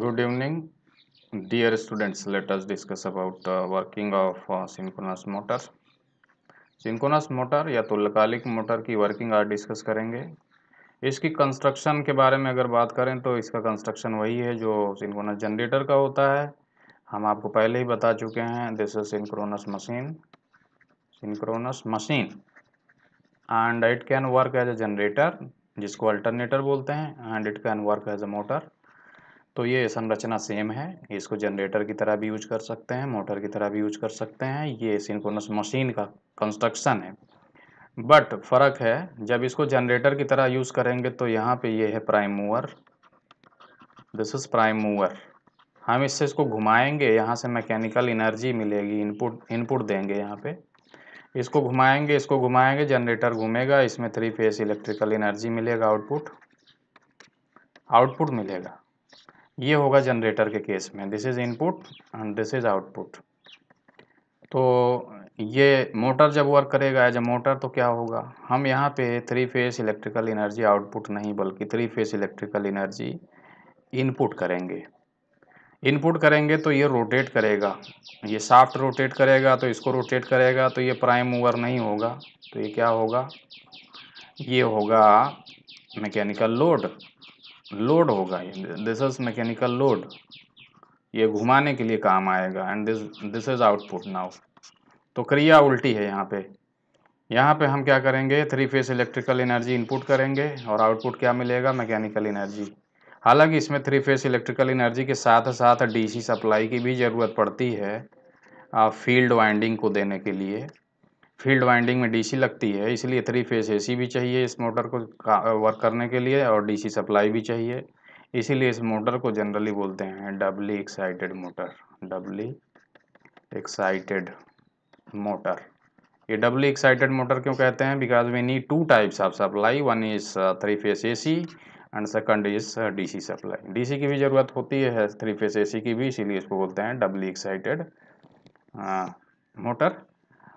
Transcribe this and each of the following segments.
good evening dear students let us discuss about working of synchronous uh, synchronous motor या तो लकालिक motor की working आज discuss करेंगे इसकी कंस्ट्रक्शन के बारे में अगर बात करें तो इसका कंस्ट्रक्शन वही है जो सिंकोनस जनरेटर का होता है हम आपको पहले ही बता चुके हैं this is synchronous machine synchronous machine and it can work as a generator जिसको अल्टरनेटर बोलते हैं and it can work as a motor तो ये संरचना सेम है इसको जनरेटर की तरह भी यूज कर सकते हैं मोटर की तरह भी यूज कर सकते हैं ये सिंक्रोनस मशीन का कंस्ट्रक्शन है बट फर्क है जब इसको जनरेटर की तरह यूज करेंगे तो यहाँ पे ये है prime mover this is prime mover हम इससे इसको घुमाएंगे यहाँ से मैकेनिकल इनर्जी मिलेगी इनपुट इनपुट देंगे यहाँ पे इसको घुमाएंगे इसको घुमाएंगे जनरेटर घूमेगा इसमें थ्री फेस इलेक्ट्रिकल इनर्जी मिलेगा आउटपुट आउटपुट मिलेगा ये होगा जनरेटर के केस में this is input and this is output तो ये मोटर जब वर्क करेगा एज ए मोटर तो क्या होगा हम यहाँ पे three phase electrical energy output नहीं बल्कि three phase electrical energy input करेंगे इनपुट करेंगे तो ये रोटेट करेगा ये साफ्ट रोटेट करेगा तो इसको रोटेट करेगा तो ये प्राइम मूवर नहीं होगा तो ये क्या होगा ये होगा मैकेनिकल लोड लोड होगा ये दिस इज मैकेनिकल लोड ये घुमाने के लिए काम आएगा and this this is output now तो क्रिया उल्टी है यहाँ पे यहाँ पे हम क्या करेंगे three phase electrical energy input करेंगे और आउटपुट क्या मिलेगा मैकेनिकल एनर्जी हालांकि इसमें थ्री फेस इलेक्ट्रिकल एनर्जी के साथ साथ डीसी सप्लाई की भी ज़रूरत पड़ती है फील्ड वाइंडिंग को देने के लिए फील्ड वाइंडिंग में डीसी लगती है इसलिए थ्री फेस एसी भी चाहिए इस मोटर को वर्क करने के लिए और डीसी सप्लाई भी चाहिए इसीलिए इस मोटर को जनरली बोलते हैं doubly excited motor doubly excited motor ये डबली एक्साइटेड मोटर क्यों कहते हैं because we need two types of supply one is three phase A and second is DC supply DC की भी ज़रूरत होती है थ्री फेस एसी की भी इसीलिए इसको बोलते हैं डबली एक्साइटेड मोटर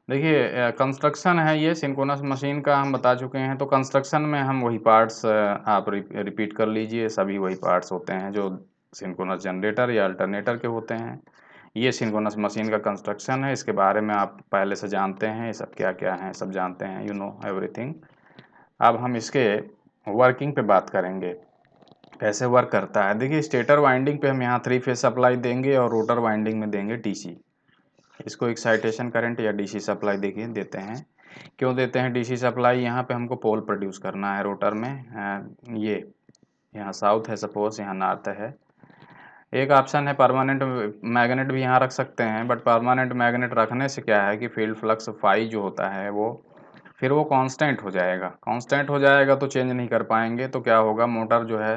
देखिए कंस्ट्रक्शन है ये सिंकोनस मशीन का हम बता चुके हैं तो कंस्ट्रक्शन में हम वही पार्ट्स आप रिपीट कर लीजिए सभी वही पार्ट्स होते हैं जो सिंकोनस जनरेटर या अल्टरनेटर के होते हैं ये सिंकोनस मशीन का कंस्ट्रक्शन है इसके बारे में आप पहले से जानते हैं ये सब क्या क्या हैं सब जानते हैं यू नो एवरीथिंग अब हम इसके वर्किंग पे बात करेंगे कैसे वर्क करता है देखिए स्टेटर वाइंडिंग पे हम यहाँ थ्री फेज सप्लाई देंगे और रोटर वाइंडिंग में देंगे टीसी इसको एक्साइटेशन करंट या डीसी सप्लाई देखिए देते हैं क्यों देते हैं डीसी सप्लाई यहाँ पे हमको पोल प्रोड्यूस करना है रोटर में ये यहाँ साउथ है सपोज यहाँ नॉर्थ है एक ऑप्शन है परमानेंट मैग्नेट भी यहाँ रख सकते हैं बट परमानेंट मैग्नेट रखने से क्या है कि फील्ड फ्लक्स फाई जो होता है वो फिर वो कांस्टेंट हो जाएगा कांस्टेंट हो जाएगा तो चेंज नहीं कर पाएंगे तो क्या होगा मोटर जो है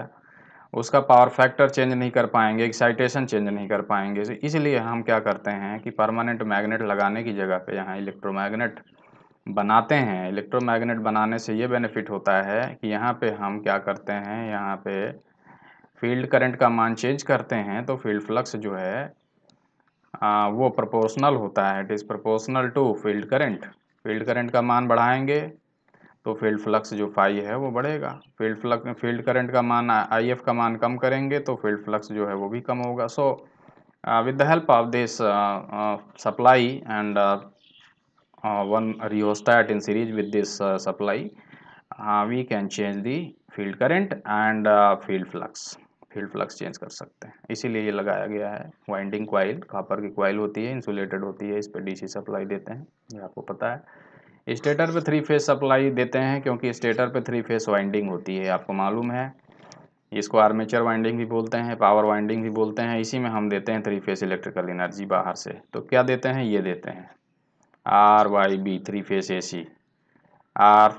उसका पावर फैक्टर चेंज नहीं कर पाएंगे एक्साइटेशन चेंज नहीं कर पाएंगे इसलिए हम क्या करते हैं कि परमानेंट मैग्नेट लगाने की जगह पे यहाँ इलेक्ट्रोमैग्नेट बनाते हैं इलेक्ट्रोमैग्नेट बनाने से ये बेनिफिट होता है कि यहाँ पे हम क्या करते हैं यहाँ पे फील्ड करंट का मान चेंज करते हैं तो फील्ड फ्लक्स जो है आ, वो प्रपोर्सनल होता है it is proportional to field current field current का मान बढ़ाएंगे तो फील्ड फ्लक्स जो पाई है वो बढ़ेगा फील्ड फ्लक्स फील्ड करंट का मान आई एफ का मान कम करेंगे तो फील्ड फ्लक्स जो है वो भी कम होगा so with the help of this supply and one rheostat in series with this supply we can change the field current and field flux field flux change कर सकते हैं इसीलिए ये लगाया गया है वाइंडिंग क्वाइल कॉपर की क्वाइल होती है इंसुलेटेड होती है इस पर डीसी सप्लाई देते हैं ये आपको पता है स्टेटर पे थ्री फेस सप्लाई देते हैं क्योंकि स्टेटर पे थ्री फेस वाइंडिंग होती है आपको मालूम है इसको आर्मेचर वाइंडिंग भी बोलते हैं पावर वाइंडिंग भी बोलते हैं इसी में हम देते हैं थ्री फेस इलेक्ट्रिकल एनर्जी बाहर से तो क्या देते हैं ये देते हैं R Y B three phase A C R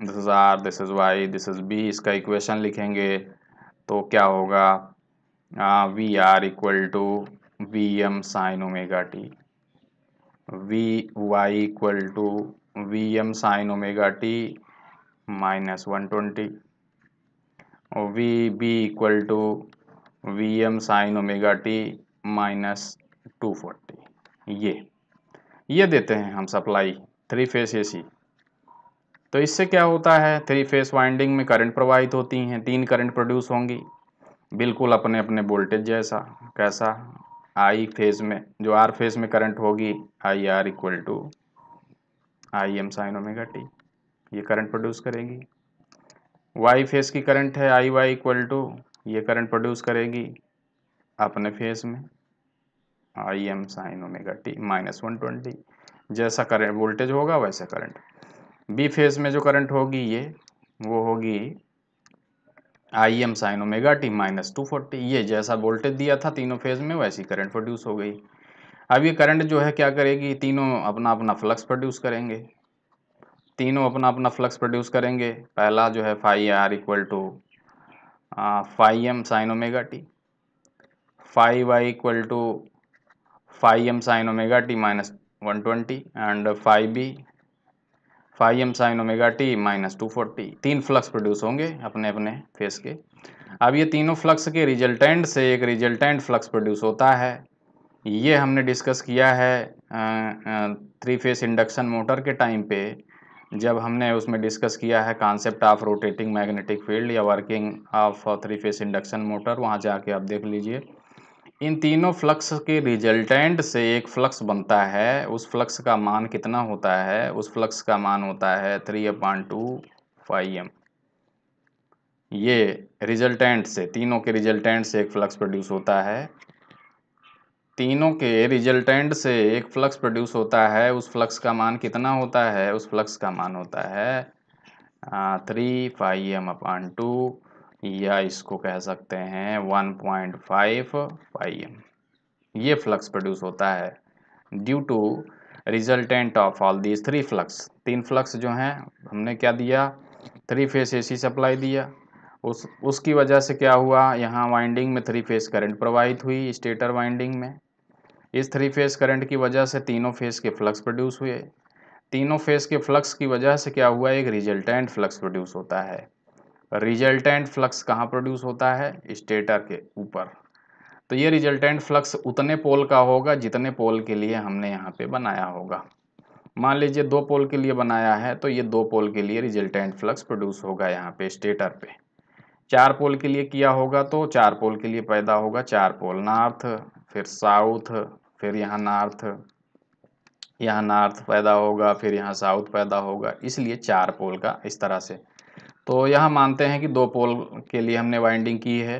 this is R this is Y this is B इसका इक्वेशन लिखेंगे तो क्या होगा V R equal to V M sine omega T V Y equal to V M sine omega T minus one twenty V B equal to V M sine omega T minus two forty ये ये देते हैं हम supply three phase AC तो इससे क्या होता है थ्री फेस वाइंडिंग में करंट प्रवाहित होती हैं तीन करंट प्रोड्यूस होंगी बिल्कुल अपने अपने वोल्टेज जैसा कैसा आई फेज में जो आर फेज में करंट होगी I R equal to I M sine omega T ये करंट प्रोड्यूस करेगी वाई फेस की करंट है आई वाई इक्वल टू ये करंट प्रोड्यूस करेगी अपने फेस में I M sine omega T minus one twenty जैसा करंट वोल्टेज होगा वैसा करंट बी फेज में जो करंट होगी ये वो होगी I M sine omega T minus two forty ये जैसा वोल्टेज दिया था तीनों फेज में वैसी करंट प्रोड्यूस हो गई अब ये करंट जो है क्या करेगी तीनों अपना अपना फ्लक्स प्रोड्यूस करेंगे तीनों अपना अपना फ्लक्स प्रोड्यूस करेंगे पहला जो है phi R equal to five M sine omega T phi Y equal to five M sine omega T minus one twenty and phi B phi M sine omega T minus two forty तीन flux produce होंगे अपने अपने face के अब ये तीनों flux के resultant से एक रिजल्टेंट फ्लक्स प्रोड्यूस होता है ये हमने डिस्कस किया है थ्री फेस इंडक्शन मोटर के टाइम पे जब हमने उसमें डिस्कस किया है concept of rotating magnetic field या working of three phase induction motor वहाँ जाके आप देख लीजिए इन तीनों फ्लक्स के रिजल्टेंट से एक फ्लक्स बनता है उस फ्लक्स का मान कितना होता है उस फ्लक्स का मान होता है three upon two five M ये रिजल्टेंट से तीनों के रिजल्टेंट से एक फ्लक्स प्रोड्यूस होता है तीनों के रिजल्टेंट से एक फ्लक्स प्रोड्यूस होता है उस फ्लक्स का मान कितना होता है उस फ्लक्स का मान होता है three phi M upon two या इसको कह सकते हैं one point five phi M ये फ्लक्स प्रोड्यूस होता है due to resultant of all these three flux तीन फ्लक्स जो हैं हमने क्या दिया थ्री फेस एसी सप्लाई दिया उस उसकी वजह से क्या हुआ यहाँ वाइंडिंग में थ्री फेस करंट प्रवाहित हुई स्टेटर वाइंडिंग में इस थ्री फेज करंट की वजह से तीनों फेज के फ्लक्स प्रोड्यूस हुए तीनों फेज के फ्लक्स की वजह से क्या हुआ एक रिजल्टेंट फ्लक्स प्रोड्यूस होता है रिजल्टेंट फ्लक्स कहाँ प्रोड्यूस होता है स्टेटर के ऊपर तो ये रिजल्टेंट फ्लक्स उतने पोल का होगा जितने पोल के लिए हमने यहाँ पे बनाया होगा मान लीजिए दो पोल के लिए बनाया है तो ये दो पोल के लिए रिजल्टेंट फ्लक्स प्रोड्यूस होगा यहाँ पे स्टेटर पे चार पोल के लिए किया होगा तो चार पोल के लिए पैदा होगा चार पोल नॉर्थ फिर साउथ फिर यहाँ नॉर्थ यहाँ नॉर्थ पैदा होगा फिर यहाँ साउथ पैदा होगा इसलिए चार पोल का इस तरह से तो यहाँ मानते हैं कि दो पोल के लिए हमने वाइंडिंग की है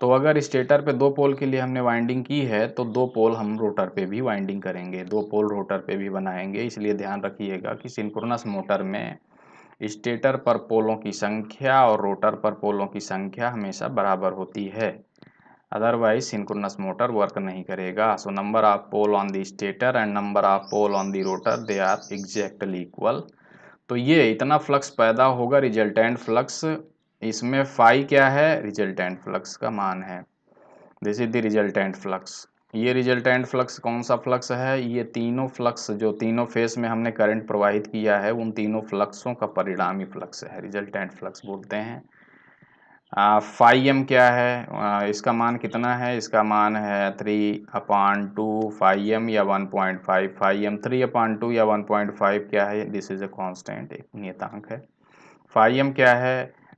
तो अगर स्टेटर पे दो पोल के लिए हमने वाइंडिंग की है तो दो पोल हम रोटर पे भी वाइंडिंग करेंगे दो पोल रोटर पे भी बनाएंगे इसलिए ध्यान रखिएगा कि सिंक्रोनस मोटर में स्टेटर पर पोलों की संख्या और रोटर पर पोलों की संख्या हमेशा बराबर होती है अदरवाइज सिंक्रोनस मोटर वर्क नहीं करेगा so number of pole on the stator and number of pole on the rotor they are exactly equal तो ये इतना फ्लक्स पैदा होगा रिजल्टेंट फ्लक्स इसमें फाई क्या है रिजल्टेंट फ्लक्स का मान है this is the resultant flux ये रिजल्टेंट फ्लक्स कौन सा फ्लक्स है ये तीनों फ्लक्स जो तीनों फेस में हमने करंट प्रवाहित किया है उन तीनों फ्लक्सों का परिणामी फ्लक्स है रिजल्टेंट फ्लक्स बोलते हैं फाइव एम क्या है आ, इसका मान कितना है इसका मान है three upon two five M या one point five phi M three upon two या वन पॉइंट फाइव क्या है दिस इज़ ए कॉन्स्टेंट एक नियतांक है फाइव एम क्या है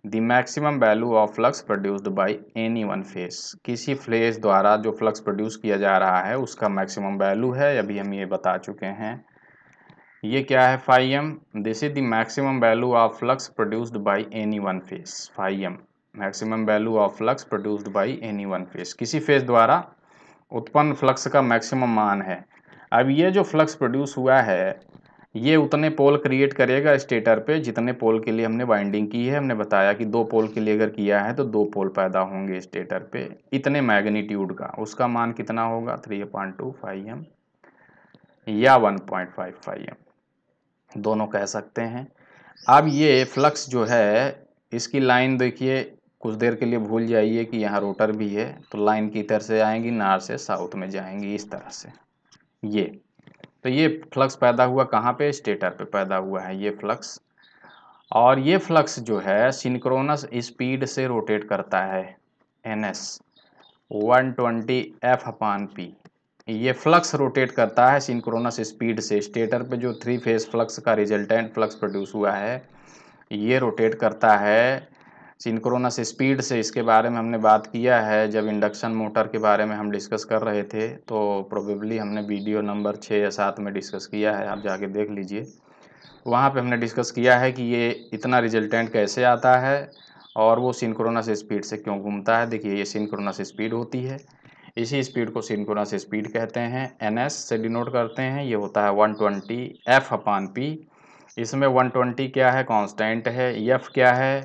the maximum value of flux produced by any one phase किसी फ्लेस द्वारा जो फ्लक्स प्रोड्यूस किया जा रहा है उसका मैक्सिमम वैल्यू है अभी हम ये बता चुके हैं ये क्या है phi M this is the maximum value of flux produced by any one phase phi M maximum value of flux produced by any one phase किसी फेस द्वारा उत्पन्न फ्लक्स का मैक्सिमम मान है अब ये जो फ्लक्स प्रोड्यूस हुआ है ये उतने पोल क्रिएट करेगा स्टेटर पे जितने पोल के लिए हमने वाइंडिंग की है हमने बताया कि दो पोल के लिए अगर किया है तो दो पोल पैदा होंगे स्टेटर पे इतने मैग्नीट्यूड का उसका मान कितना होगा three point two five M या one point five phi M दोनों कह सकते हैं अब ये फ्लक्स जो है इसकी लाइन देखिए कुछ देर के लिए भूल जाइए कि यहाँ रोटर भी है तो लाइन की इधर से आएंगी नार से साउथ में जाएंगी इस तरह से ये तो ये फ्लक्स पैदा हुआ कहाँ पे स्टेटर पे पैदा हुआ है ये फ्लक्स और ये फ्लक्स जो है सिंक्रोनस स्पीड से रोटेट करता है N S one twenty F upon P ये फ्लक्स रोटेट करता है सिंक्रोनस स्पीड से स्टेटर पे जो थ्री फेज फ्लक्स का रिजल्टेंट फ्लक्स प्रोड्यूस हुआ है ये रोटेट करता है सिंक्रोनस स्पीड से इसके बारे में हमने बात किया है जब इंडक्शन मोटर के बारे में हम डिस्कस कर रहे थे तो प्रोबेबली हमने वीडियो नंबर छः या सात में डिस्कस किया है आप जाके देख लीजिए वहाँ पे हमने डिस्कस किया है कि ये इतना रिजल्टेंट कैसे आता है और वो सिंक्रोनस स्पीड से क्यों घूमता है देखिए ये सिंक्रोनस स्पीड होती है इसी स्पीड को सिंक्रोनस स्पीड कहते हैं एन एस से डिनोट करते हैं ये होता है one twenty F upon P इसमें वन ट्वेंटी क्या है कांस्टेंट है एफ क्या है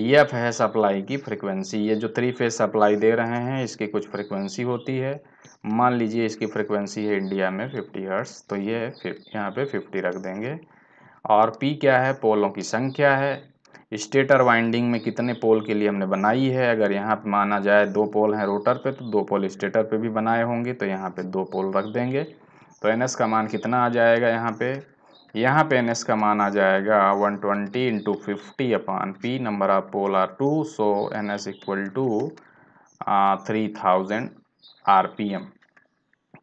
एफ है सप्लाई की फ्रीक्वेंसी ये जो थ्री फेज सप्लाई दे रहे हैं इसकी कुछ फ्रीक्वेंसी होती है मान लीजिए इसकी फ्रीक्वेंसी है इंडिया में फिफ्टी हर्ट्स तो ये यहाँ पे फिफ्टी रख देंगे और पी क्या है पोलों की संख्या है स्टेटर वाइंडिंग में कितने पोल के लिए हमने बनाई है अगर यहाँ पर माना जाए दो पोल हैं रोटर पर तो दो पोल स्टेटर पर भी बनाए होंगे तो यहाँ पर दो पोल रख देंगे तो एन एस का मान कितना आ जाएगा यहाँ पर यहाँ पे एन एस का मान आ जाएगा 120 twenty into fifty upon P number of pole are two so N S equal to three thousand R P M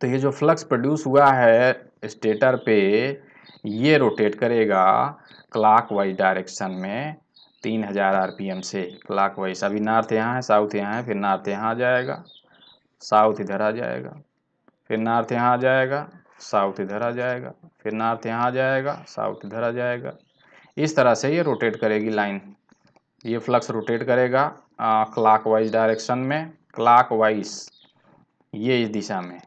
तो ये जो फ्लक्स प्रोड्यूस हुआ है स्टेटर पे ये रोटेट करेगा क्लाक वाइज डायरेक्शन में तीन हज़ार आर पी एम से क्लाक वाइज अभी नॉर्थ यहाँ है साउथ यहाँ है फिर नॉर्थ यहाँ आ जाएगा साउथ इधर आ जाएगा फिर नॉर्थ यहाँ आ जाएगा साउथ इधर आ जाएगा फिर नॉर्थ यहाँ आ जाएगा साउथ इधर आ जाएगा इस तरह से ये रोटेट करेगी लाइन ये फ्लक्स रोटेट करेगा वाइज डायरेक्शन में वाइज ये इस दिशा में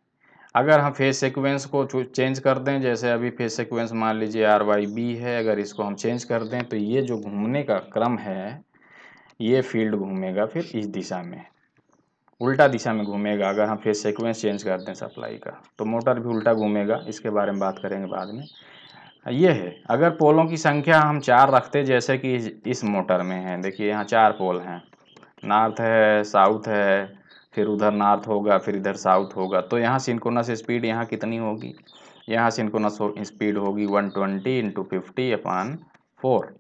अगर हम फेस सीक्वेंस को चेंज कर दें जैसे अभी फेस सीक्वेंस मान लीजिए आर वाई बी है अगर इसको हम चेंज कर दें तो ये जो घूमने का क्रम है ये फील्ड घूमेगा फिर इस दिशा में उल्टा दिशा में घूमेगा अगर हम फेस सिक्वेंस चेंज करते हैं सप्लाई का तो मोटर भी उल्टा घूमेगा इसके बारे में बात करेंगे बाद में ये है अगर पोलों की संख्या हम चार रखते जैसे कि इस मोटर में है देखिए यहाँ चार पोल हैं नॉर्थ है साउथ है फिर उधर नॉर्थ होगा फिर इधर साउथ होगा तो यहाँ सिंकोनस स्पीड यहाँ कितनी होगी यहाँ सिंकोनस स्पीड होगी one twenty into fifty upon four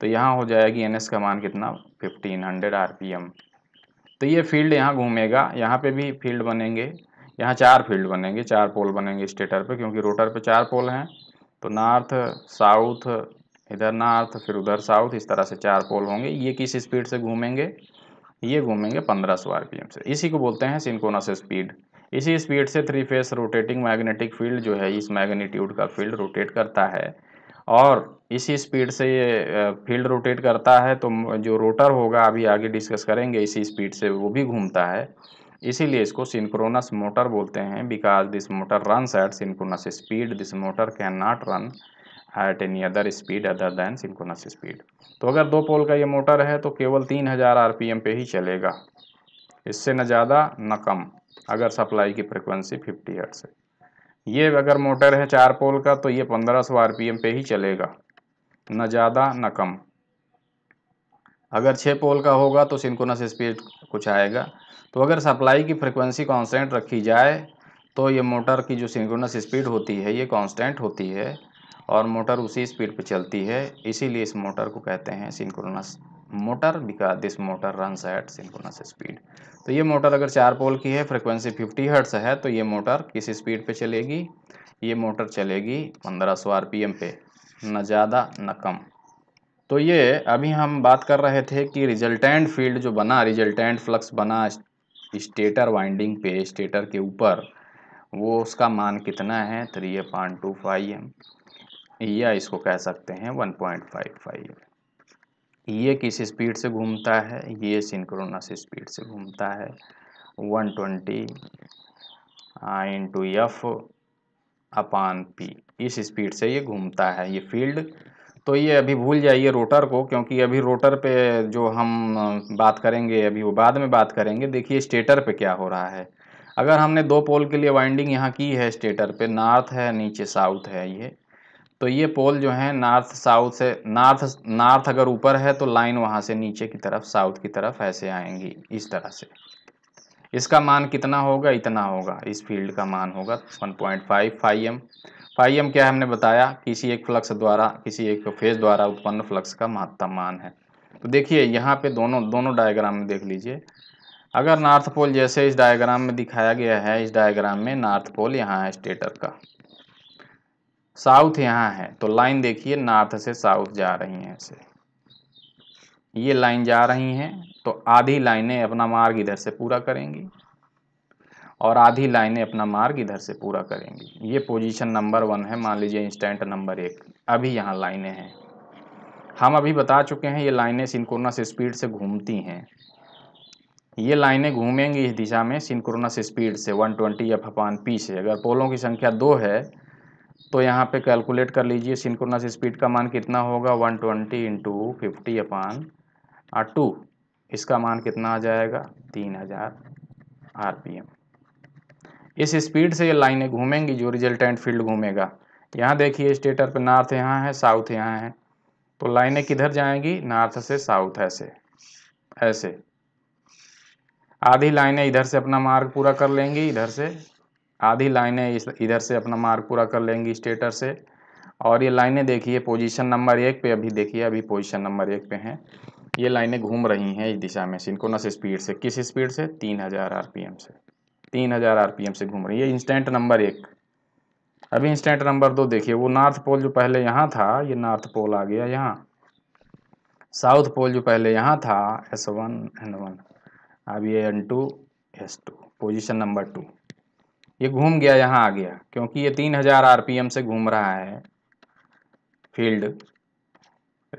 तो यहाँ हो जाएगी एन एस का मान कितना fifteen hundred R P M तो ये फील्ड यहाँ घूमेगा यहाँ पे भी फील्ड बनेंगे यहाँ चार फील्ड बनेंगे चार पोल बनेंगे स्टेटर पे क्योंकि रोटर पे चार पोल हैं तो नॉर्थ साउथ इधर नॉर्थ फिर उधर साउथ इस तरह से चार पोल होंगे ये किस स्पीड से घूमेंगे ये घूमेंगे पंद्रह सौ से इसी को बोलते हैं सिंकोनस स्पीड इसी स्पीड से three phase rotating magnetic field जो है इस मैग्नीट्यूड का फील्ड रोटेट करता है और इसी स्पीड से ये फील्ड रोटेट करता है तो जो रोटर होगा अभी आगे डिस्कस करेंगे इसी स्पीड से वो भी घूमता है इसीलिए इसको सिंक्रोनस मोटर बोलते हैं because this motor run at synchronous speed this motor can not run at any other speed other than synchronous speed तो अगर दो पोल का ये मोटर है तो केवल तीन हज़ार आर पे ही चलेगा इससे न ज़्यादा न कम अगर सप्लाई की फ्रिक्वेंसी फिफ्टी हर्ट्ज़ है ये अगर मोटर है चार पोल का तो ये 1500 आरपीएम पे ही चलेगा ना ज़्यादा न कम अगर छः पोल का होगा तो सिंकोनस स्पीड कुछ आएगा तो अगर सप्लाई की फ्रिक्वेंसी कांस्टेंट रखी जाए तो ये मोटर की जो सिंकोनस स्पीड होती है ये कांस्टेंट होती है और मोटर उसी स्पीड पर चलती है इसीलिए इस मोटर को कहते हैं synchronous motor because this motor run at synchronous speed तो ये मोटर अगर चार पोल की है फ्रिक्वेंसी 50 हर्ट्स है तो ये मोटर किस स्पीड पे चलेगी ये मोटर चलेगी 1500 सौ पे न ज़्यादा न कम तो ये अभी हम बात कर रहे थे कि रिजल्टेंट फील्ड जो बना रिजल्टेंट फ्लक्स बना स्टेटर वाइंडिंग पे स्टेटर के ऊपर वो उसका मान कितना है three point two five M या इसको कह सकते हैं one point five phi M ये किस स्पीड से घूमता है ये सिंक्रोनस स्पीड से घूमता है 120 twenty into F upon P इस स्पीड से ये घूमता है ये फील्ड तो ये अभी भूल जाइए रोटर को क्योंकि अभी रोटर पे जो हम बात करेंगे अभी वो बाद में बात करेंगे देखिए स्टेटर पे क्या हो रहा है अगर हमने दो पोल के लिए वाइंडिंग यहाँ की है स्टेटर पे नॉर्थ है नीचे साउथ है ये तो ये पोल जो है नॉर्थ साउथ से नॉर्थ नॉर्थ अगर ऊपर है तो लाइन वहाँ से नीचे की तरफ साउथ की तरफ ऐसे आएंगी इस तरह से इसका मान कितना होगा इतना होगा इस फील्ड का मान होगा 1.5 point phi M phi M क्या हमने बताया किसी एक फ्लक्स द्वारा किसी एक फेज द्वारा उत्पन्न फ्लक्स का महत्तम मान है तो देखिए यहाँ पे दोनों दोनों डायग्राम में देख लीजिए अगर नॉर्थ पोल जैसे इस डायग्राम में दिखाया गया है इस डायग्राम में नॉर्थ पोल यहाँ है स्टेटर का साउथ यहाँ है तो लाइन देखिए नॉर्थ से साउथ जा रही हैं ऐसे ये लाइन जा रही हैं तो आधी लाइनें अपना मार्ग इधर से पूरा करेंगी और आधी लाइनें अपना मार्ग इधर से पूरा करेंगी ये पोजीशन नंबर वन है मान लीजिए इंस्टेंट नंबर एक अभी यहाँ लाइनें हैं हम अभी बता चुके हैं ये लाइनें सिंकोनस स्पीड से घूमती हैं ये लाइनें घूमेंगी इस दिशा में सिंकोनस स्पीड से 120 ट्वेंटी या फपान पी से अगर पोलों की संख्या दो है तो यहाँ पे कैलकुलेट कर लीजिए सिंक्रोनस स्पीड का मान कितना होगा 120 twenty into fifty upon two इसका मान कितना आ जाएगा 3000 हजार इस स्पीड से ये लाइनें घूमेंगी जो रिजल्टेंट फील्ड घूमेगा यहाँ देखिए स्टेटर पे नॉर्थ यहाँ है साउथ यहाँ है तो लाइनें किधर जाएंगी नॉर्थ से साउथ ऐसे ऐसे आधी लाइनें इधर से अपना मार्ग पूरा कर लेंगी इधर से आधी लाइनें इस इधर से अपना मार्क पूरा कर लेंगी स्टेटर से और ये लाइनें देखिए पोजीशन नंबर एक पे अभी देखिए अभी पोजीशन नंबर एक पे हैं ये लाइनें घूम रही हैं इस दिशा में सिंकोनस स्पीड से किस स्पीड से तीन हज़ार आर से तीन हज़ार आर से घूम रही है इंस्टेंट नंबर एक अभी इंस्टेंट नंबर दो देखिए वो नॉर्थ पोल जो पहले यहाँ था ये नॉर्थ पोल आ गया यहाँ साउथ पोल जो पहले यहाँ था एस वन एन वन अब ये N two S two position number two ये घूम गया यहाँ आ गया क्योंकि ये तीन हजार एम से घूम रहा है फील्ड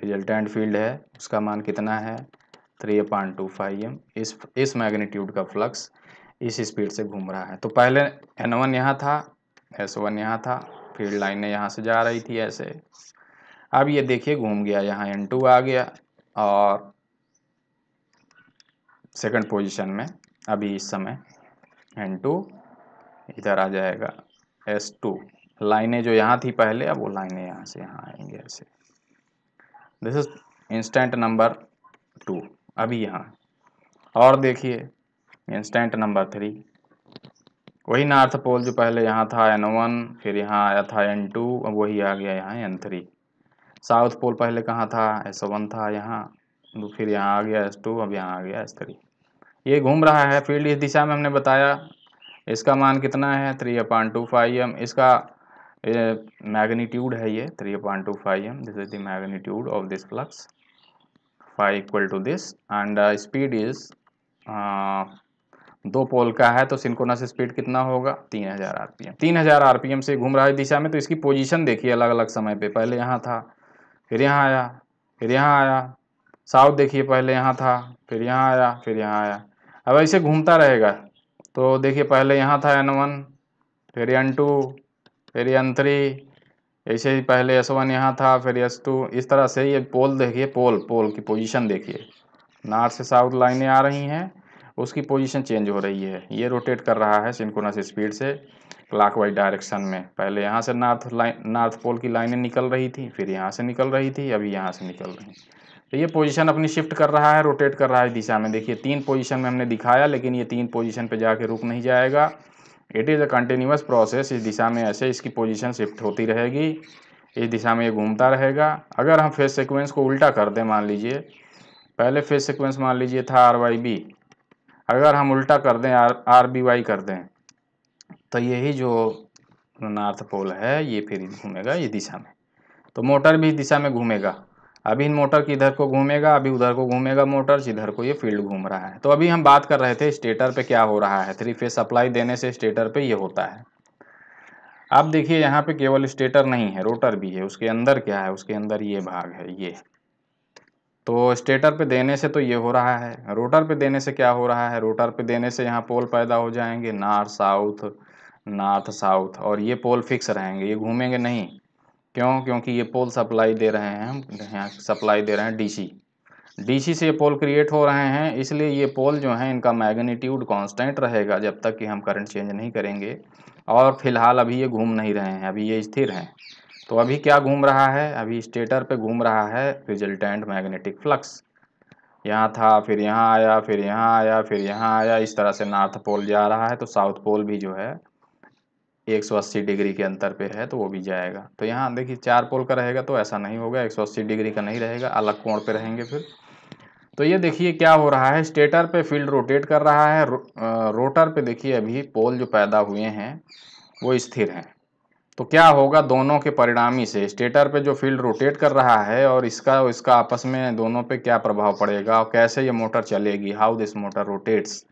रिजल्टेंट फील्ड है उसका मान कितना है three point two five M is is magnitude का फ्लक्स इस स्पीड से घूम रहा है तो पहले एन वन यहाँ था एस वन यहाँ था फील्ड ने यहाँ से जा रही थी ऐसे अब ये देखिए घूम गया यहाँ एन टू आ गया और सेकंड पोजीशन में अभी इस समय एन टू इधर आ जाएगा एस टू लाइनें जो यहाँ थी पहले अब वो लाइनें यहाँ से यहाँ आएंगे ऐसे this is instant number two अभी यहाँ और देखिए इंस्टेंट नंबर थ्री वही नॉर्थ पोल जो पहले यहाँ था एन वन फिर यहाँ आया था एन टू अब वही आ गया यहाँ एन थ्री साउथ पोल पहले कहाँ था एस वन था यहाँ फिर यहाँ आ गया एस टू अब यहाँ आ गया एस थ्री ये घूम रहा है फील्ड इस दिशा में हमने बताया इसका मान कितना है three point two five M इसका मैग्नीट्यूड है ये three point two five M this is the magnitude of this flux five equal to this and speed is दो पोल का है तो सिंकोनस स्पीड कितना होगा तीन हज़ार आर पी एम तीन हज़ार आर पी एम से घूम रहा है दिशा में तो इसकी पोजीशन देखिए अलग अलग समय पे पहले यहाँ था फिर यहाँ आया फिर यहाँ आया साउथ देखिए पहले यहाँ था फिर यहाँ आया फिर यहाँ आया अब ऐसे घूमता रहेगा तो देखिए पहले यहाँ था एन वन फिर एन टू फिर एन थ्री ऐसे ही पहले एस वन यहाँ था फिर एस टू इस तरह से ये पोल देखिए पोल पोल की पोजीशन देखिए नॉर्थ से साउथ लाइनें आ रही हैं उसकी पोजीशन चेंज हो रही है ये रोटेट कर रहा है सिंकोनस स्पीड से वाइज डायरेक्शन में पहले यहाँ से नॉर्थ लाइन नॉर्थ पोल की लाइनें निकल रही थी फिर यहाँ से निकल रही थी अभी यहाँ से निकल रही तो ये पोजीशन अपनी शिफ्ट कर रहा है रोटेट कर रहा है दिशा में देखिए तीन पोजीशन में हमने दिखाया लेकिन ये तीन पोजीशन पे जाके रुक नहीं जाएगा it is a continuous process इस दिशा में ऐसे इसकी पोजीशन शिफ्ट होती रहेगी इस दिशा में ये घूमता रहेगा अगर हम फेस सिक्वेंस को उल्टा कर दें मान लीजिए पहले फेस सिक्वेंस मान लीजिए था आर वाई बी अगर हम उल्टा कर दें आर आर बी वाई कर दें तो यही जो नॉर्थ पोल है ये फिर घूमेगा ये दिशा में तो मोटर भी इस दिशा में घूमेगा अभी इन मोटर की इधर को घूमेगा अभी उधर को घूमेगा मोटर इधर को ये फील्ड घूम रहा है तो अभी हम बात कर रहे थे स्टेटर पे क्या हो रहा है थ्री फेज सप्लाई देने से स्टेटर पे ये होता है अब देखिए यहाँ पे केवल स्टेटर नहीं है रोटर भी है उसके अंदर क्या है उसके अंदर ये भाग है ये तो स्टेटर पे देने से तो ये हो रहा है रोटर पे देने से क्या हो रहा है रोटर पे देने से यहाँ पोल पैदा हो जाएंगे नॉर्थ साउथ नॉर्थ साउथ और ये पोल फिक्स रहेंगे ये घूमेंगे नहीं क्यों क्योंकि ये पोल सप्लाई दे रहे हैं हम यहाँ सप्लाई दे रहे हैं डीसी डीसी से ये पोल क्रिएट हो रहे हैं इसलिए ये पोल जो हैं इनका मैग्नीट्यूड कांस्टेंट रहेगा जब तक कि हम करंट चेंज नहीं करेंगे और फिलहाल अभी ये घूम नहीं रहे हैं अभी ये स्थिर हैं तो अभी क्या घूम रहा है अभी स्टेटर पे घूम रहा है रिजल्टेंट मैग्नेटिक फ्लक्स यहाँ था फिर यहाँ आया फिर यहाँ आया फिर यहाँ आया इस तरह से नॉर्थ पोल जा रहा है तो साउथ पोल भी जो है 180 डिग्री के अंतर पे है तो वो भी जाएगा तो यहाँ देखिए चार पोल का रहेगा तो ऐसा नहीं होगा 180 डिग्री का नहीं रहेगा अलग कोण पे रहेंगे फिर तो ये देखिए क्या हो रहा है स्टेटर पे फील्ड रोटेट कर रहा है रो, रोटर पे देखिए अभी पोल जो पैदा हुए हैं वो स्थिर हैं तो क्या होगा दोनों के परिणामी से स्टेटर पे जो फील्ड रोटेट कर रहा है और इसका इसका आपस में दोनों पे क्या प्रभाव पड़ेगा और कैसे ये मोटर चलेगी हाउ दिस मोटर रोटेट्स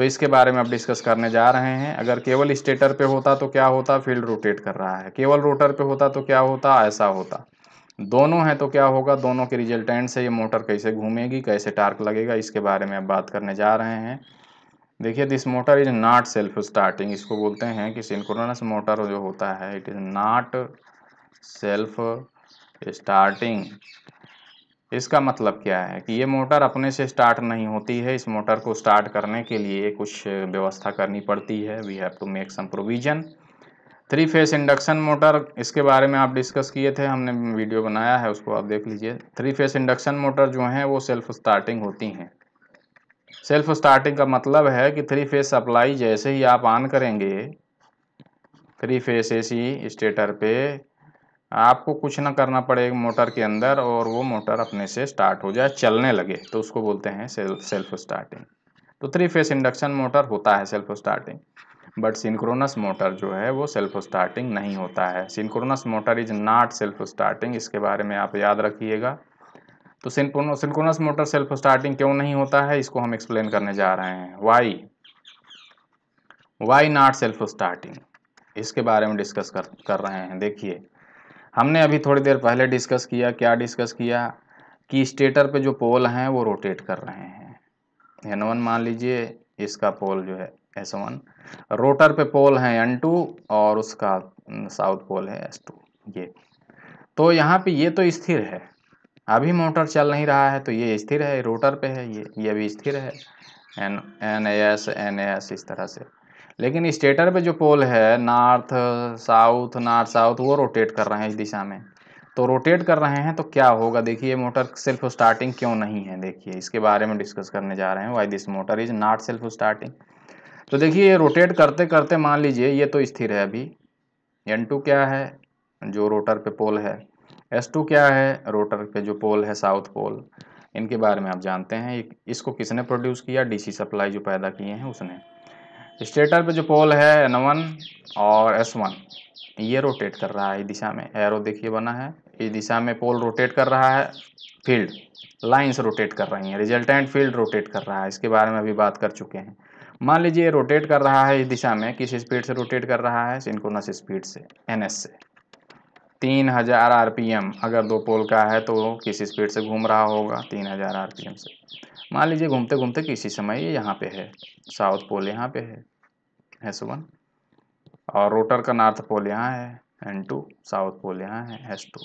तो इसके बारे में आप डिस्कस करने जा रहे हैं अगर केवल स्टेटर पे होता तो क्या होता फील्ड रोटेट कर रहा है केवल रोटर पे होता तो क्या होता ऐसा होता दोनों हैं तो क्या होगा दोनों के रिजल्टेंट से ये मोटर कैसे घूमेगी कैसे टार्क लगेगा इसके बारे में आप बात करने जा रहे हैं देखिए this motor is not self starting इसको बोलते हैं कि सिंक्रोनस मोटर जो होता है it is not self starting इसका मतलब क्या है कि ये मोटर अपने से स्टार्ट नहीं होती है इस मोटर को स्टार्ट करने के लिए कुछ व्यवस्था करनी पड़ती है we have to make some provision three phase induction motor इसके बारे में आप डिस्कस किए थे हमने वीडियो बनाया है उसको आप देख लीजिए थ्री फेस इंडक्शन मोटर जो हैं वो सेल्फ स्टार्टिंग होती हैं सेल्फ स्टार्टिंग का मतलब है कि थ्री फेस सप्लाई जैसे ही आप ऑन करेंगे थ्री फेस एसी स्टेटर पे आपको कुछ ना करना पड़ेगा मोटर के अंदर और वो मोटर अपने से स्टार्ट हो जाए चलने लगे तो उसको बोलते हैं सेल्फ स्टार्टिंग तो थ्री फेस इंडक्शन मोटर होता है self starting but synchronous motor जो है वो सेल्फ स्टार्टिंग नहीं होता है synchronous motor is not self starting इसके बारे में आप याद रखिएगा तो सिंक्रोनस मोटर सेल्फ स्टार्टिंग क्यों नहीं होता है इसको हम एक्सप्लेन करने जा रहे हैं why why not self starting इसके बारे में डिस्कस कर कर रहे हैं देखिए हमने अभी थोड़ी देर पहले डिस्कस किया क्या डिस्कस किया कि स्टेटर पे जो पोल हैं वो रोटेट कर रहे हैं एन वन मान लीजिए इसका पोल जो है एस वन रोटर पे पोल है एन टू और उसका साउथ पोल है एस टू ये तो यहाँ पे ये तो स्थिर है अभी मोटर चल नहीं रहा है तो ये स्थिर है रोटर पे है ये ये भी स्थिर है N N S N S इस तरह से लेकिन स्टेटर पे जो पोल है नॉर्थ साउथ नॉर्थ साउथ वो रोटेट कर रहे हैं इस दिशा में तो रोटेट कर रहे हैं तो क्या होगा देखिए मोटर सेल्फ स्टार्टिंग क्यों नहीं है देखिए इसके बारे में डिस्कस करने जा रहे हैं why this motor is not self starting तो देखिए ये रोटेट करते करते मान लीजिए ये तो स्थिर है अभी एन टू क्या है जो रोटर पे पोल है एस टू क्या है रोटर पे जो पोल है साउथ पोल इनके बारे में आप जानते हैं इसको किसने प्रोड्यूस किया डीसी सप्लाई जो पैदा किए हैं उसने स्टेटर पे जो पोल है एन वन और एस वन ये रोटेट कर रहा है इस दिशा में एरो देखिए बना है इस दिशा में पोल रोटेट कर रहा है फील्ड लाइंस रोटेट कर रही हैं रिजल्टेंट फील्ड रोटेट कर रहा है इसके बारे में अभी बात कर चुके हैं मान लीजिए रोटेट कर रहा है इस दिशा में किस स्पीड से रोटेट कर रहा है सिंकोनस स्पीड से एन से तीन हज़ार आर अगर दो पोल का है तो किस स्पीड से घूम रहा होगा तीन हज़ार आर से मान लीजिए घूमते घूमते किसी समय ये यहाँ पे है साउथ पोल यहाँ पे है एस वन और रोटर का नॉर्थ पोल यहाँ है एन टू साउथ पोल यहाँ है एस टू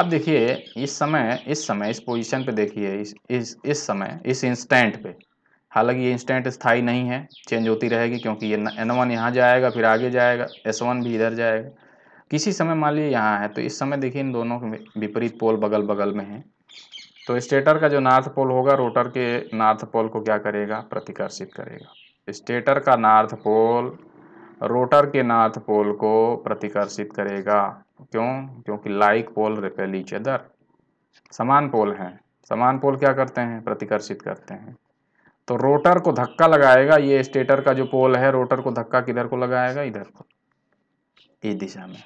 अब देखिए इस समय इस समय इस पोजीशन पे देखिए इस इस इस समय इस इंस्टेंट पे हालांकि ये इंस्टेंट स्थाई नहीं है चेंज होती रहेगी क्योंकि ये एन वन यहाँ जाएगा फिर आगे जाएगा एस वन भी इधर जाएगा किसी समय मान लीजिए यहाँ है तो इस समय देखिए इन दोनों के विपरीत पोल बगल बगल में है तो स्टेटर का जो नॉर्थ पोल होगा रोटर के नॉर्थ पोल को क्या करेगा प्रतिकर्षित करेगा स्टेटर का नॉर्थ पोल रोटर के नॉर्थ पोल को प्रतिकर्षित करेगा क्यों क्योंकि like pole repel each other समान पोल हैं समान पोल क्या करते हैं प्रतिकर्षित करते हैं तो रोटर को धक्का लगाएगा ये स्टेटर का जो पोल है रोटर को धक्का किधर को लगाएगा इधर को इस दिशा में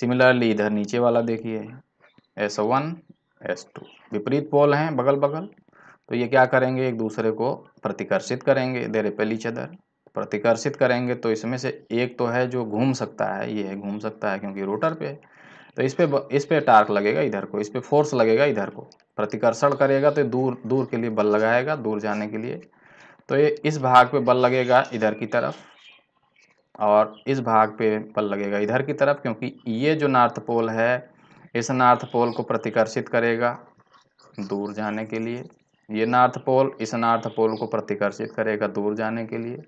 सिमिलरली इधर नीचे वाला देखिए एस वन एस टू विपरीत पोल हैं बगल बगल तो ये क्या करेंगे एक दूसरे को प्रतिकर्षित करेंगे दे रिपेल ईच अदर प्रतिकर्षित करेंगे तो इसमें से एक तो है जो घूम सकता है ये है घूम सकता है क्योंकि रोटर पे तो इस पे इस पे टार्क लगेगा इधर को इस पे फोर्स लगेगा इधर को प्रतिकर्षण करेगा तो दूर दूर के लिए बल लगाएगा दूर जाने के लिए तो ये इस भाग पे बल लगेगा इधर की तरफ और इस भाग पे बल लगेगा इधर की तरफ क्योंकि ये जो नॉर्थ पोल है इस नॉर्थ पोल को प्रतिकर्षित करेगा दूर जाने के लिए ये नॉर्थ पोल इस नॉर्थ पोल को प्रतिकर्षित करेगा दूर जाने के लिए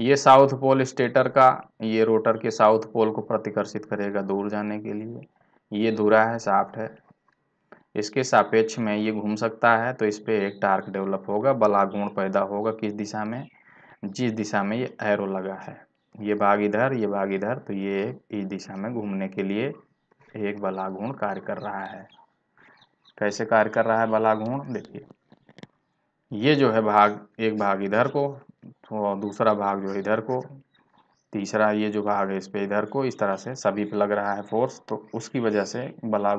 ये साउथ पोल स्टेटर का ये रोटर के साउथ पोल को प्रतिकर्षित करेगा दूर जाने के लिए ये धुरा है साफ्ट है इसके सापेक्ष में ये घूम सकता है तो इस पर एक टार्क डेवलप होगा बलागुण पैदा होगा किस दिशा में जिस दिशा में ये एरो लगा है ये भाग इधर ये भाग इधर तो ये इस दिशा में घूमने के लिए एक बलागुण कार्य कर रहा है कैसे कार्य कर रहा है बलागुण देखिए ये जो है भाग एक भाग इधर को और दूसरा भाग जो इधर को तीसरा ये जो भाग है इस पे इधर को इस तरह से सभी पे लग रहा है फोर्स तो उसकी वजह से बला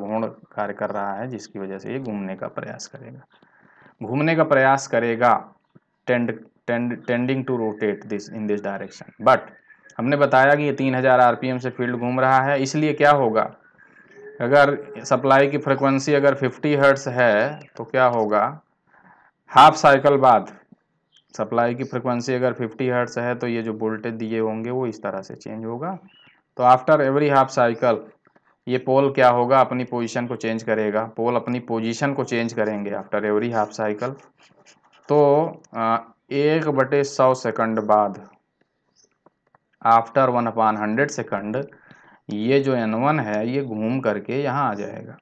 कार्य कर रहा है जिसकी वजह से ये घूमने का प्रयास करेगा घूमने का प्रयास करेगा tend tend tending to rotate this in this direction but हमने बताया कि ये तीन हज़ार आर से फील्ड घूम रहा है इसलिए क्या होगा अगर सप्लाई की फ्रिक्वेंसी अगर 50 हर्ट्स है तो क्या होगा हाफ साइकिल बाद सप्लाई की फ्रिक्वेंसी अगर 50 हर्ट्स है तो ये जो वोल्टेज दिए होंगे वो इस तरह से चेंज होगा तो आफ्टर एवरी हाफ साइकिल ये पोल क्या होगा अपनी पोजीशन को चेंज करेगा पोल अपनी पोजीशन को चेंज करेंगे आफ्टर एवरी हाफ साइकिल तो एक बटे सौ सेकंड बाद after one upon hundred second ये जो एन वन है ये घूम करके यहाँ आ जाएगा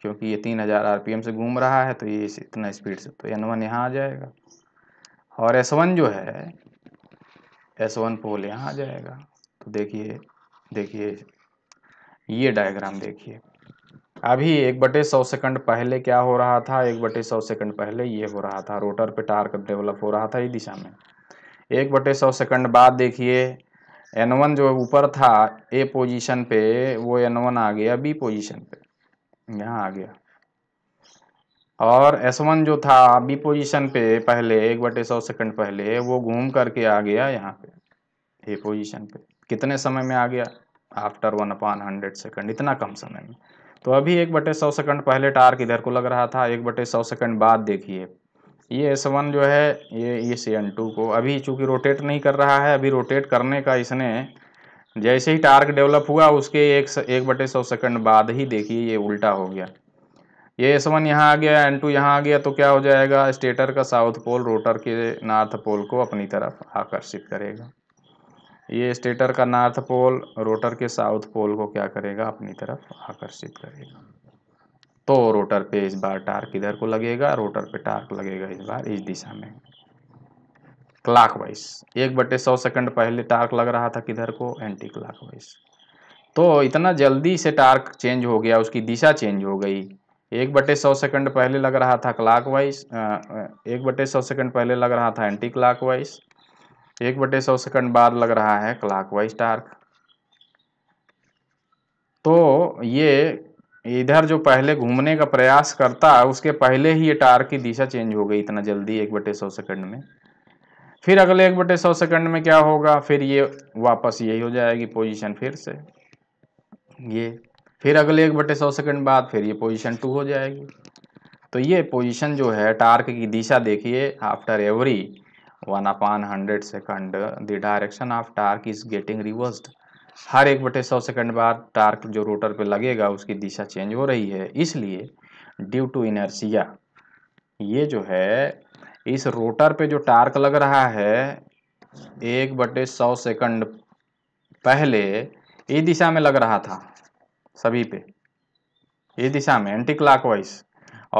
क्योंकि ये तीन हज़ार आर से घूम रहा है तो ये इतना स्पीड से तो एन वन यहाँ आ जाएगा और एस वन जो है एस वन पोल यहाँ आ जाएगा तो देखिए देखिए ये डायग्राम देखिए अभी एक बटे सौ सेकंड पहले क्या हो रहा था एक बटे सौ सेकंड पहले ये हो रहा था रोटर पे टार्क डेवलप हो रहा था इस दिशा में एक बटे सौ सेकंड बाद देखिए एन वन जो ऊपर था ए पोजीशन पे वो एन वन आ गया बी पोजीशन पे यहाँ आ गया और S1 जो था बी पोजीशन पे पहले एक बटे सौ सेकेंड पहले वो घूम करके आ गया यहाँ पे ए पोजीशन पे कितने समय में आ गया after one upon hundred second इतना कम समय में तो अभी एक बटे सौ सेकेंड पहले टार्क इधर को लग रहा था एक बटे सौ सेकेंड बाद देखिए ये S1 जो है ये एन टू को अभी चूंकि रोटेट नहीं कर रहा है अभी रोटेट करने का इसने जैसे ही टार्क डेवलप हुआ उसके एक एक बटे सौ सेकंड बाद ही देखिए ये उल्टा हो गया ये एस वन यहाँ आ गया एन टू यहाँ आ गया तो क्या हो जाएगा स्टेटर का साउथ पोल रोटर के नॉर्थ पोल को अपनी तरफ आकर्षित करेगा ये स्टेटर का नॉर्थ पोल रोटर के साउथ पोल को क्या करेगा अपनी तरफ आकर्षित करेगा तो रोटर पे इस बार टार्क इधर को लगेगा रोटर पे टार्क लगेगा इस बार इस दिशा में क्लाक वाइज एक बटे सौ सेकेंड पहले टार्क लग रहा था किधर को एंटी क्लाक वाइज तो इतना जल्दी से टार्क चेंज हो गया उसकी दिशा चेंज हो गई एक बटे सौ सेकेंड पहले लग रहा था क्लाक वाइज एक बटे सौ सेकेंड पहले लग रहा था एंटी क्लाक वाइज एक बटे सौ सेकेंड बाद लग रहा है क्लाक वाइज टार्क तो ये इधर जो पहले घूमने का प्रयास करता उसके पहले ही ये टार की दिशा चेंज हो गई इतना जल्दी एक बटे सौ सेकंड में फिर अगले एक बटे सौ सेकेंड में क्या होगा फिर ये वापस यही हो जाएगी पोजीशन फिर से ये फिर अगले एक बटे सौ सेकंड बाद फिर ये पोजीशन टू हो जाएगी तो ये पोजीशन जो है टार्क की दिशा देखिए after every one upon hundred second the direction of torque is getting reversed हर एक बटे सौ सेकंड बाद टार्क जो रोटर पे लगेगा उसकी दिशा चेंज हो रही है इसलिए ड्यू टू इनर्सिया ये जो है इस रोटर पे जो टार्क लग रहा है एक बटे सौ सेकंड पहले ये दिशा में लग रहा था सभी पे ये दिशा में एंटी क्लाक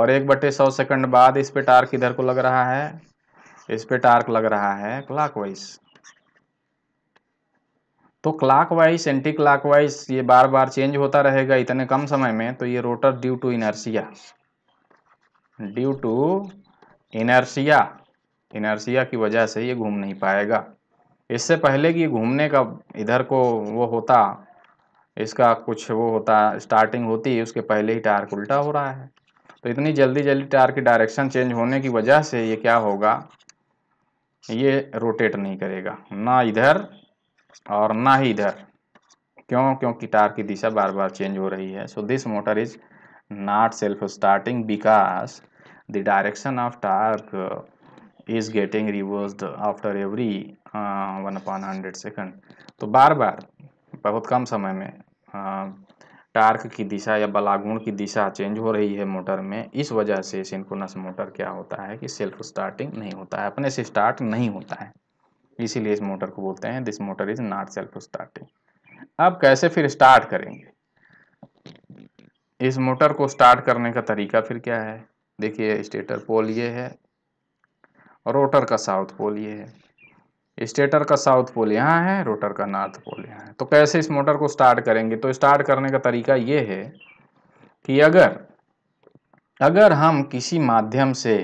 और एक बटे सौ सेकंड बाद इस पे टार्क इधर को लग रहा है इस पे टार्क लग रहा है क्लाक तो clockwise anticlockwise ये बार बार चेंज होता रहेगा इतने कम समय में तो ये rotor due to inertia due to inertia inertia की वजह से ये घूम नहीं पाएगा इससे पहले कि घूमने का इधर को वो होता इसका कुछ वो होता स्टार्टिंग होती है उसके पहले ही टार्क उल्टा हो रहा है तो इतनी जल्दी जल्दी टार की डायरेक्शन चेंज होने की वजह से ये क्या होगा ये रोटेट नहीं करेगा ना इधर और ना ही इधर क्यों क्योंकि टार की दिशा बार बार चेंज हो रही है so this motor is not self starting because the direction of torque uh, is getting reversed after every one uh, upon hundred second तो बार बार बहुत कम समय में टार्क uh, की दिशा या बलागुण की दिशा चेंज हो रही है मोटर में इस वजह से सिंकोनस मोटर क्या होता है कि सेल्फ स्टार्टिंग नहीं होता है अपने से स्टार्ट नहीं होता है इसीलिए इस मोटर को बोलते हैं this motor is not self starting अब कैसे फिर स्टार्ट करेंगे इस मोटर को स्टार्ट करने का तरीका फिर क्या है देखिए स्टेटर पोल ये है रोटर का साउथ पोल ये है स्टेटर का साउथ पोल यहाँ है रोटर का नॉर्थ पोल यहाँ है तो कैसे इस मोटर को स्टार्ट करेंगे तो स्टार्ट करने का तरीका ये है कि अगर अगर हम किसी माध्यम से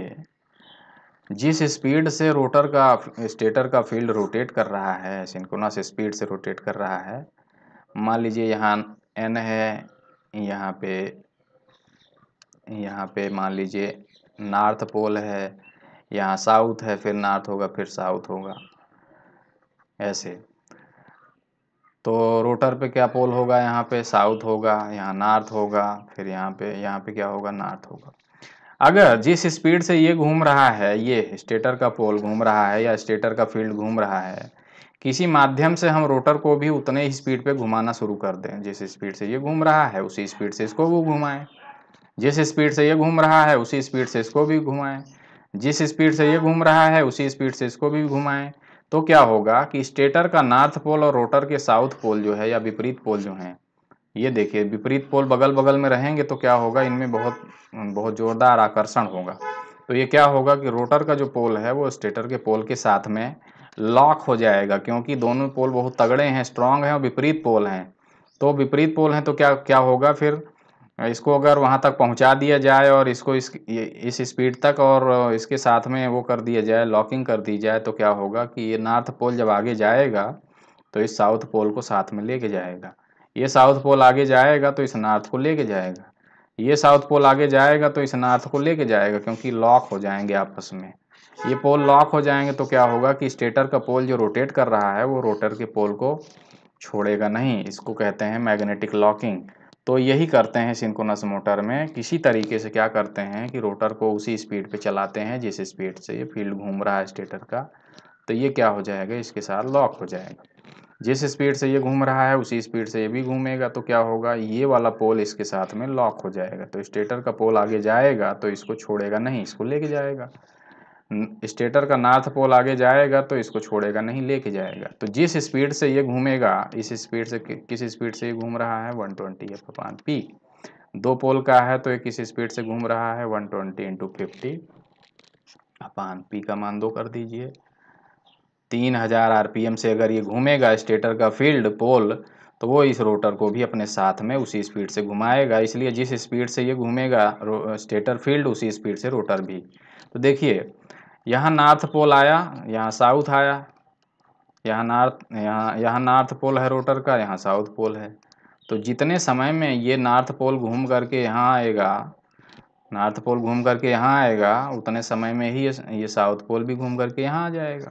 जिस स्पीड से रोटर का स्टेटर का फील्ड रोटेट कर रहा है सिंकोनस स्पीड से रोटेट कर रहा है मान लीजिए यहाँ एन है यहाँ पे यहाँ पे मान लीजिए नॉर्थ पोल है यहाँ साउथ है फिर नॉर्थ होगा फिर साउथ होगा ऐसे तो रोटर पे क्या पोल होगा यहाँ पे साउथ होगा यहाँ नॉर्थ होगा फिर यहाँ पे यहाँ पे क्या होगा नॉर्थ होगा अगर जिस स्पीड से ये घूम रहा है ये स्टेटर का पोल घूम रहा है या स्टेटर का फील्ड घूम रहा है किसी माध्यम से हम रोटर को भी उतने ही स्पीड पे घुमाना शुरू कर दें जिस स्पीड से ये घूम रहा है उसी स्पीड से इसको वो घुमाएं जिस स्पीड से ये घूम रहा है उसी स्पीड से इसको भी घुमाएं जिस स्पीड से ये घूम रहा है उसी स्पीड से इसको भी घुमाएं तो क्या होगा कि स्टेटर का नॉर्थ पोल और रोटर के साउथ पोल जो है या विपरीत पोल जो हैं ये देखिए विपरीत पोल बगल बगल में रहेंगे तो क्या होगा इनमें बहुत बहुत ज़ोरदार आकर्षण होगा तो ये क्या होगा कि रोटर का जो पोल है वो स्टेटर के पोल के साथ में लॉक हो जाएगा क्योंकि दोनों पोल बहुत तगड़े हैं स्ट्रांग हैं और विपरीत पोल हैं तो विपरीत पोल हैं तो क्या क्या होगा फिर इसको अगर वहाँ तक पहुँचा दिया जाए और इसको इस इस स्पीड तक और इसके साथ में वो कर दिया जाए लॉकिंग कर दी जाए तो क्या होगा कि ये नॉर्थ पोल जब आगे जाएगा तो इस साउथ पोल को साथ में लेके जाएगा ये साउथ पोल आगे जाएगा तो इस नॉर्थ को लेके जाएगा ये साउथ पोल आगे जाएगा तो इस नॉर्थ को लेके जाएगा क्योंकि लॉक हो जाएंगे आपस में ये पोल लॉक हो जाएंगे तो क्या होगा कि स्टेटर का पोल जो रोटेट कर रहा है वो रोटर के पोल को छोड़ेगा नहीं इसको कहते हैं मैग्नेटिक लॉकिंग तो यही करते हैं सिंकोनस मोटर में किसी तरीके से क्या करते हैं कि रोटर को उसी स्पीड पे चलाते हैं जिस स्पीड से ये फील्ड घूम रहा है स्टेटर का तो ये क्या हो जाएगा इसके साथ लॉक हो जाएगा जिस स्पीड से ये घूम रहा है उसी स्पीड से ये भी घूमेगा तो क्या होगा ये वाला पोल इसके साथ में लॉक हो जाएगा तो स्टेटर का पोल आगे जाएगा तो इसको छोड़ेगा नहीं इसको लेके जाएगा स्टेटर का नॉर्थ पोल आगे जाएगा तो इसको छोड़ेगा नहीं लेके जाएगा तो जिस स्पीड से ये घूमेगा इस स्पीड से किस स्पीड से ये घूम रहा है one twenty F upon P दो पोल का है तो ये किस स्पीड से घूम रहा है one twenty into fifty upon P का मान दो कर दीजिए तीन हज़ार आर से अगर ये घूमेगा स्टेटर का फील्ड पोल तो वो इस रोटर को भी अपने साथ में उसी स्पीड से घुमाएगा इसलिए जिस स्पीड से ये घूमेगा स्टेटर फील्ड उसी स्पीड से रोटर भी तो देखिए यहाँ नार्थ पोल आया यहाँ साउथ आया यहाँ नार्थ यहाँ यहाँ नार्थ पोल है रोटर का यहाँ साउथ पोल है तो जितने समय में ये नार्थ पोल घूम करके यहाँ आएगा नार्थ पोल घूम करके यहाँ आएगा उतने समय में ही ये साउथ पोल भी घूम करके यहाँ आ जाएगा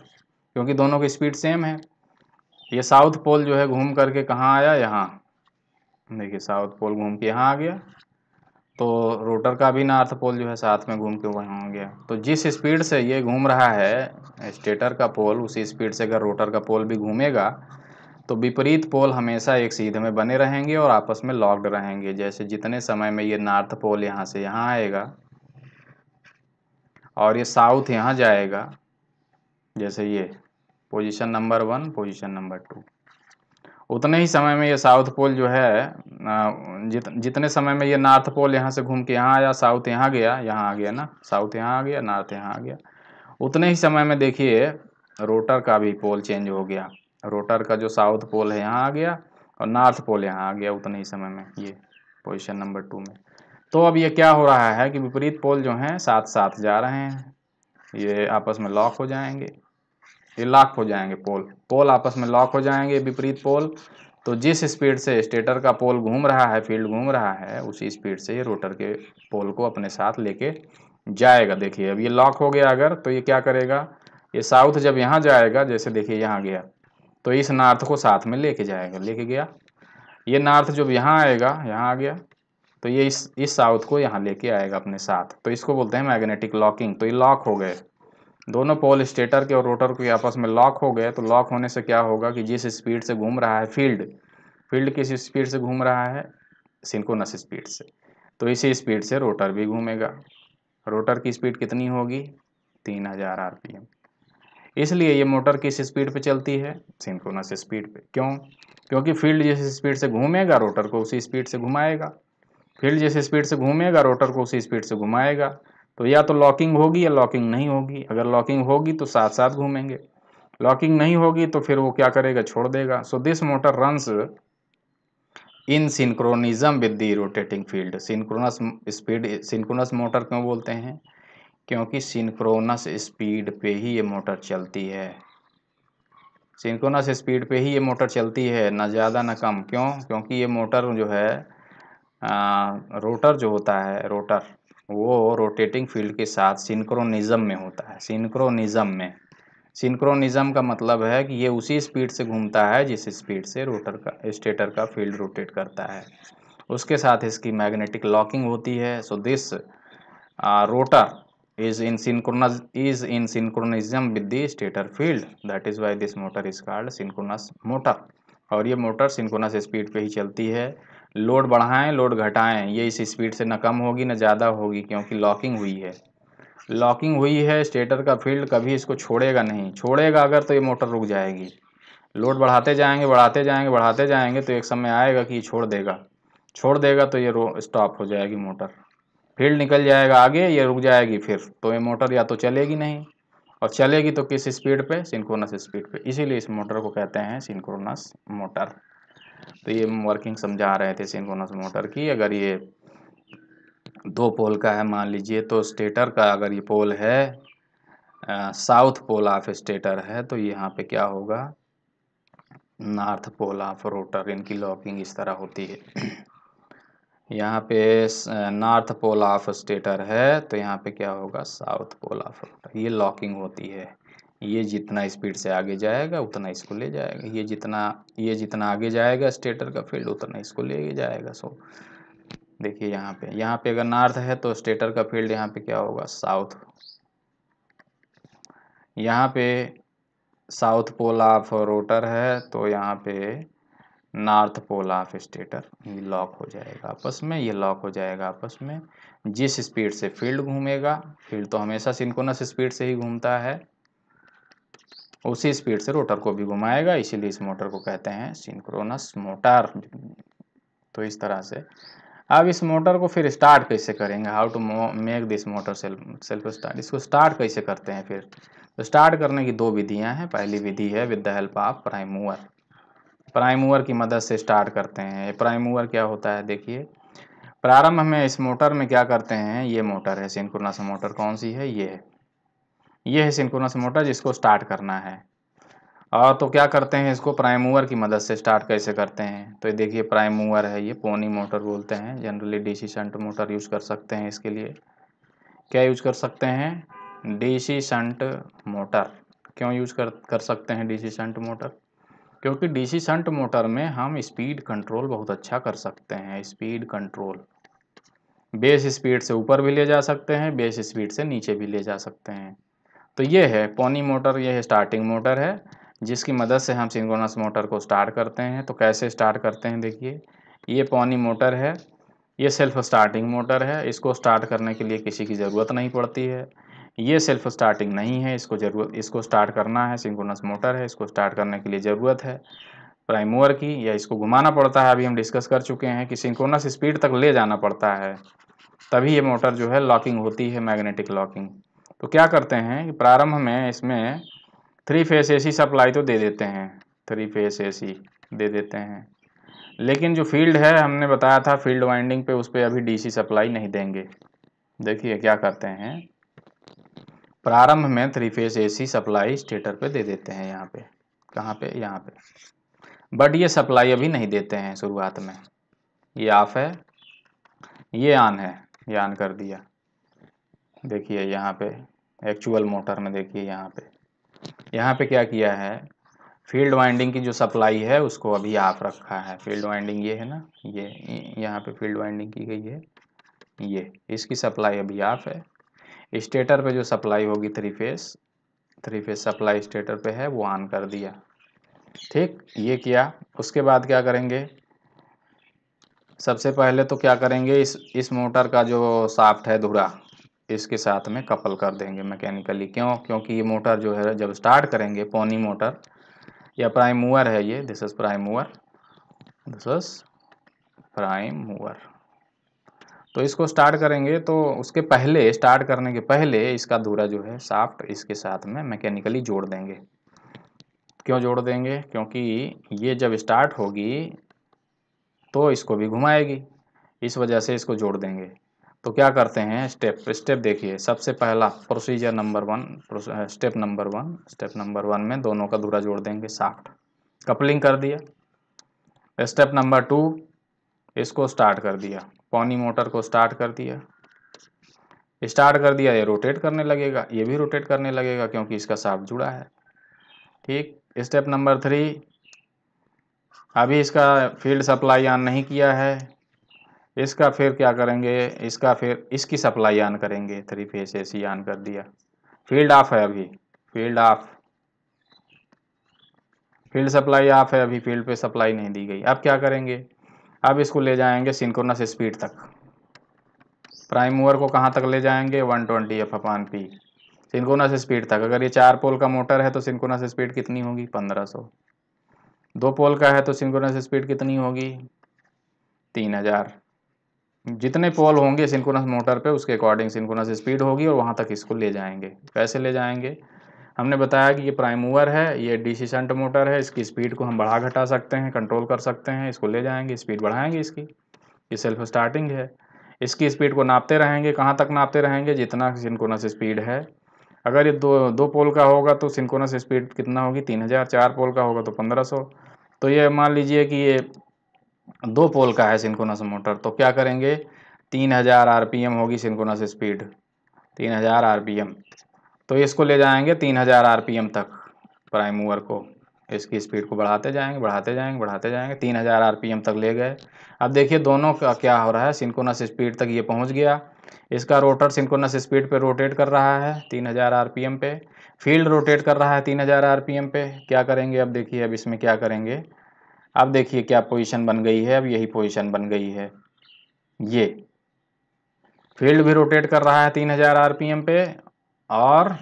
क्योंकि दोनों की स्पीड सेम है ये साउथ पोल जो है घूम करके कहाँ आया यहाँ देखिए साउथ पोल घूम के यहाँ आ गया तो रोटर का भी नॉर्थ पोल जो है साथ में घूम के वहाँ हो गया तो जिस स्पीड से ये घूम रहा है स्टेटर का पोल उसी स्पीड से अगर रोटर का पोल भी घूमेगा तो विपरीत पोल हमेशा एक सीधे में बने रहेंगे और आपस में लॉक्ड रहेंगे जैसे जितने समय में ये नॉर्थ पोल यहाँ से यहाँ आएगा और ये साउथ यहाँ जाएगा जैसे ये position number one position number two उतने ही समय में ये साउथ पोल जो है जित, जितने समय में ये नॉर्थ पोल यहाँ से घूम के यहाँ आया साउथ यहाँ गया यहाँ आ गया ना साउथ यहाँ आ गया नॉर्थ यहाँ आ गया उतने ही समय में देखिए रोटर का भी पोल चेंज हो गया रोटर का जो साउथ पोल है यहाँ आ गया और नॉर्थ पोल यहाँ आ गया उतने ही समय में ये पोजिशन नंबर टू में तो अब ये क्या हो रहा है कि विपरीत पोल जो हैं साथ साथ जा रहे हैं ये आपस में लॉक हो जाएंगे ये लॉक हो जाएंगे पोल पोल आपस में लॉक हो जाएंगे विपरीत पोल तो जिस स्पीड से स्टेटर का पोल घूम रहा है फील्ड घूम रहा है उसी स्पीड से ये रोटर के पोल को अपने साथ लेके जाएगा देखिए अब ये लॉक हो गया अगर तो ये क्या करेगा ये साउथ जब यहाँ जाएगा जैसे देखिए यहाँ गया तो इस नॉर्थ को साथ में लेके जाएगा लेके गया ये नॉर्थ जब यहाँ आएगा यहाँ आ गया तो ये इस इस साउथ को यहाँ लेके आएगा अपने साथ तो इसको बोलते हैं मैग्नेटिक लॉकिंग तो ये लॉक हो गए दोनों पोल स्टेटर के और रोटर के आपस में लॉक हो गए तो लॉक होने से क्या होगा कि जिस स्पीड से घूम रहा है फील्ड फील्ड किस स्पीड से घूम रहा है सिंकोनस स्पीड से तो इसी स्पीड से रोटर भी घूमेगा रोटर की स्पीड कितनी होगी तीन हज़ार आर पी एम इसलिए ये मोटर किस स्पीड पे चलती है सिंकोनस स्पीड पे क्यों क्योंकि फील्ड जिस स्पीड से घूमेगा रोटर को उसी स्पीड से घुमाएगा फील्ड जिस स्पीड से घूमेगा रोटर को उसी स्पीड से घुमाएगा तो या तो लॉकिंग होगी या लॉकिंग नहीं होगी अगर लॉकिंग होगी तो साथ साथ घूमेंगे लॉकिंग नहीं होगी तो फिर वो क्या करेगा छोड़ देगा so this motor runs in synchronism with the rotating field synchronous speed synchronous motor क्यों बोलते हैं क्योंकि सिंक्रोनस स्पीड पे ही ये मोटर चलती है सिंक्रोनस स्पीड पे ही ये मोटर चलती है ना ज़्यादा ना कम क्यों क्योंकि ये मोटर जो है आ, रोटर जो होता है रोटर वो रोटेटिंग फील्ड के साथ सिंक्रोनिज्म में होता है सिंक्रोनिज्म में सिंक्रोनिज्म का मतलब है कि ये उसी स्पीड से घूमता है जिस स्पीड से रोटर का स्टेटर का फील्ड रोटेट करता है उसके साथ इसकी मैग्नेटिक लॉकिंग होती है so this rotor is in synchronous is in synchronism with the stator field that is Y this motor is called synchronous motor और ये मोटर सिंक्रोनस स्पीड पे ही चलती है लोड बढ़ाएं लोड घटाएं ये इस स्पीड से ना कम होगी ना ज़्यादा होगी क्योंकि लॉकिंग हुई है लॉकिंग हुई है स्टेटर का फील्ड कभी इसको छोड़ेगा नहीं छोड़ेगा अगर तो ये मोटर रुक जाएगी लोड बढ़ाते जाएंगे बढ़ाते जाएंगे बढ़ाते जाएंगे तो एक समय आएगा कि ये छोड़ देगा छोड़ देगा तो ये रो स्टॉप हो जाएगी मोटर फील्ड निकल जाएगा आगे ये रुक जाएगी फिर तो ये मोटर या तो चलेगी नहीं और चलेगी तो किस स्पीड पे सिंक्रोनस स्पीड पे इसीलिए इस मोटर को कहते हैं सिंक्रोनस मोटर तो ये वर्किंग समझा रहे थे सिंकोनस मोटर की अगर ये दो पोल का है मान लीजिए तो स्टेटर का अगर ये पोल है साउथ पोल ऑफ स्टेटर है तो यहाँ पे क्या होगा नॉर्थ पोल ऑफ रोटर इनकी लॉकिंग इस तरह होती है यहाँ पे नॉर्थ पोल ऑफ स्टेटर है तो यहाँ पे क्या होगा साउथ पोल ऑफ रोटर ये लॉकिंग होती है ये जितना स्पीड से आगे जाएगा उतना इसको ले जाएगा ये जितना ये जितना आगे जाएगा स्टेटर का फील्ड उतना इसको ले जाएगा सो देखिए यहाँ पे यहाँ पे अगर नॉर्थ है तो स्टेटर का फील्ड यहाँ पे क्या होगा साउथ यहाँ पे साउथ पोल ऑफ रोटर है तो यहाँ पे नॉर्थ पोल ऑफ स्टेटर ये लॉक हो जाएगा आपस में ये लॉक हो जाएगा आपस में जिस स्पीड से फील्ड घूमेगा फील्ड तो हमेशा सिंकोनस स्पीड से ही घूमता है उसी स्पीड से रोटर को भी घुमाएगा इसीलिए इस मोटर को कहते हैं सिंक्रोनस मोटर तो इस तरह से अब इस मोटर को फिर स्टार्ट कैसे करेंगे how to make this motor self self start इसको स्टार्ट कैसे करते हैं फिर तो स्टार्ट करने की दो विधियां हैं पहली विधि है with the help of prime mover prime mover की मदद से स्टार्ट करते हैं प्राइम मूवर क्या होता है देखिए प्रारंभ में इस मोटर में क्या करते हैं ये मोटर है सिंक्रोनस मोटर कौन सी है ये है ये है सिंक्रोनस मोटर जिसको स्टार्ट करना है और तो क्या करते हैं इसको प्राइम मूवर की मदद से स्टार्ट कैसे करते हैं तो ये देखिए प्राइम मूवर है ये पोनी मोटर बोलते हैं generally DC shunt motor use कर सकते हैं इसके लिए क्या यूज कर सकते हैं डीसी शंट मोटर क्यों यूज कर कर सकते हैं डीसी शंट मोटर क्योंकि डीसी शंट मोटर में हम स्पीड कंट्रोल बहुत अच्छा कर सकते हैं स्पीड कंट्रोल बेस स्पीड से ऊपर भी ले जा सकते हैं बेस स्पीड से नीचे भी ले जा सकते हैं तो ये है पोनी मोटर ये है स्टार्टिंग मोटर है जिसकी मदद से हम सिंगोनस मोटर को स्टार्ट करते हैं तो कैसे स्टार्ट करते हैं देखिए ये पोनी मोटर है ये सेल्फ स्टार्टिंग मोटर है इसको स्टार्ट करने के लिए किसी की ज़रूरत नहीं पड़ती है ये सेल्फ स्टार्टिंग नहीं है इसको ज़रूरत इसको स्टार्ट करना है सिंगोनस मोटर है इसको स्टार्ट करने के लिए ज़रूरत है प्राइम मूवर की या इसको घुमाना पड़ता है अभी हम डिस्कस कर चुके हैं कि सिंकोनस स्पीड तक ले जाना पड़ता है तभी ये मोटर जो है लॉकिंग होती है मैग्नेटिक लॉकिंग तो क्या करते हैं कि प्रारंभ में इसमें थ्री फेस एसी सप्लाई तो दे देते हैं थ्री फेस एसी दे देते हैं लेकिन जो फील्ड है हमने बताया था फील्ड वाइंडिंग पे उस पर अभी डीसी सप्लाई नहीं देंगे देखिए क्या करते हैं प्रारंभ में three phase AC supply stator पे दे देते हैं यहाँ पे कहाँ पे यहाँ पे बट ये सप्लाई अभी नहीं देते हैं शुरुआत में ये ऑफ है ये ऑन है ये ऑन कर दिया देखिए यहाँ पे एक्चुअल मोटर में देखिए यहाँ पे यहाँ पे क्या किया है फील्ड वाइंडिंग की जो सप्लाई है उसको अभी आप रखा है फील्ड वाइंडिंग ये है ना ये यहाँ पे फील्ड वाइंडिंग की गई है ये इसकी सप्लाई अभी आप है स्टेटर पे जो सप्लाई होगी three phase three phase supply stator पे है वो ऑन कर दिया ठीक ये किया उसके बाद क्या करेंगे सबसे पहले तो क्या करेंगे इस इस मोटर का जो साफ्ट है धुरा इसके साथ में कपल कर देंगे मैकेनिकली क्यों क्योंकि ये मोटर जो है जब स्टार्ट करेंगे पोनी मोटर या प्राइम मूवर है ये this is prime mover this is prime mover तो इसको स्टार्ट करेंगे तो उसके पहले स्टार्ट करने के पहले इसका धूरा जो है साफ्ट इसके साथ में मैकेनिकली जोड़ देंगे क्यों जोड़ देंगे क्योंकि ये जब स्टार्ट होगी तो इसको भी घुमाएगी इस वजह से इसको जोड़ देंगे तो क्या करते हैं स्टेप स्टेप देखिए सबसे पहला procedure number one step number one step number one में दोनों का दूरा जोड़ देंगे साफ्ट कपलिंग कर दिया स्टेप नंबर टू इसको स्टार्ट कर दिया पानी मोटर को स्टार्ट कर दिया स्टार्ट कर दिया ये रोटेट करने लगेगा ये भी रोटेट करने लगेगा क्योंकि इसका साफ जुड़ा है ठीक स्टेप नंबर थ्री अभी इसका फील्ड सप्लाई ऑन नहीं किया है इसका फिर क्या करेंगे इसका फिर इसकी सप्लाई ऑन करेंगे थ्री फेस सी ऑन कर दिया फील्ड ऑफ है अभी field off field supply off है अभी फील्ड पे सप्लाई नहीं दी गई अब क्या करेंगे अब इसको ले जाएंगे सिंक्रोनस स्पीड तक प्राइम मूवर को कहाँ तक ले जाएंगे 120 twenty F upon P synchronous speed तक अगर ये चार पोल का मोटर है तो सिंकोनस स्पीड कितनी होगी 1500 दो पोल का है तो सिंकोनस स्पीड कितनी होगी 3000 जितने पोल होंगे सिंकोनस मोटर पे उसके अकॉर्डिंग सिंकोनस स्पीड होगी और वहाँ तक इसको ले जाएंगे कैसे ले जाएंगे हमने बताया कि ये प्राइम मूवर है ये सेंट मोटर है इसकी स्पीड को हम बढ़ा घटा सकते हैं कंट्रोल कर सकते हैं इसको ले जाएंगे स्पीड बढ़ाएंगे इसकी ये सेल्फ स्टार्टिंग है इसकी स्पीड को नापते रहेंगे कहाँ तक नापते रहेंगे जितना सिंकोनस स्पीड है अगर ये दो दो पोल का होगा तो सिंकोनस स्पीड कितना होगी तीन हज़ार चार पोल का होगा तो पंद्रह सौ तो ये मान लीजिए कि ये दो पोल का है सिंकोनस मोटर तो क्या करेंगे तीन हज़ार आर होगी सिंकोनस स्पीड तीन हज़ार आर तो इसको ले जाएंगे तीन हज़ार आर तक प्राइम मूवर को इसकी स्पीड को बढ़ाते जाएंगे बढ़ाते जाएंगे बढ़ाते जाएंगे तीन हज़ार आर तक ले गए अब देखिए दोनों का क्या हो रहा है सिंकोनस स्पीड तक ये पहुंच गया इसका रोटर सिंकोनस स्पीड पे रोटेट कर रहा है तीन हज़ार आर पे फील्ड रोटेट कर रहा है तीन हज़ार आर पे क्या करेंगे अब देखिए अब इसमें क्या करेंगे अब देखिए क्या पोजीशन बन गई है अब यही पोजीशन बन गई है ये फील्ड भी रोटेट कर रहा है तीन हजार आरपीएम पे और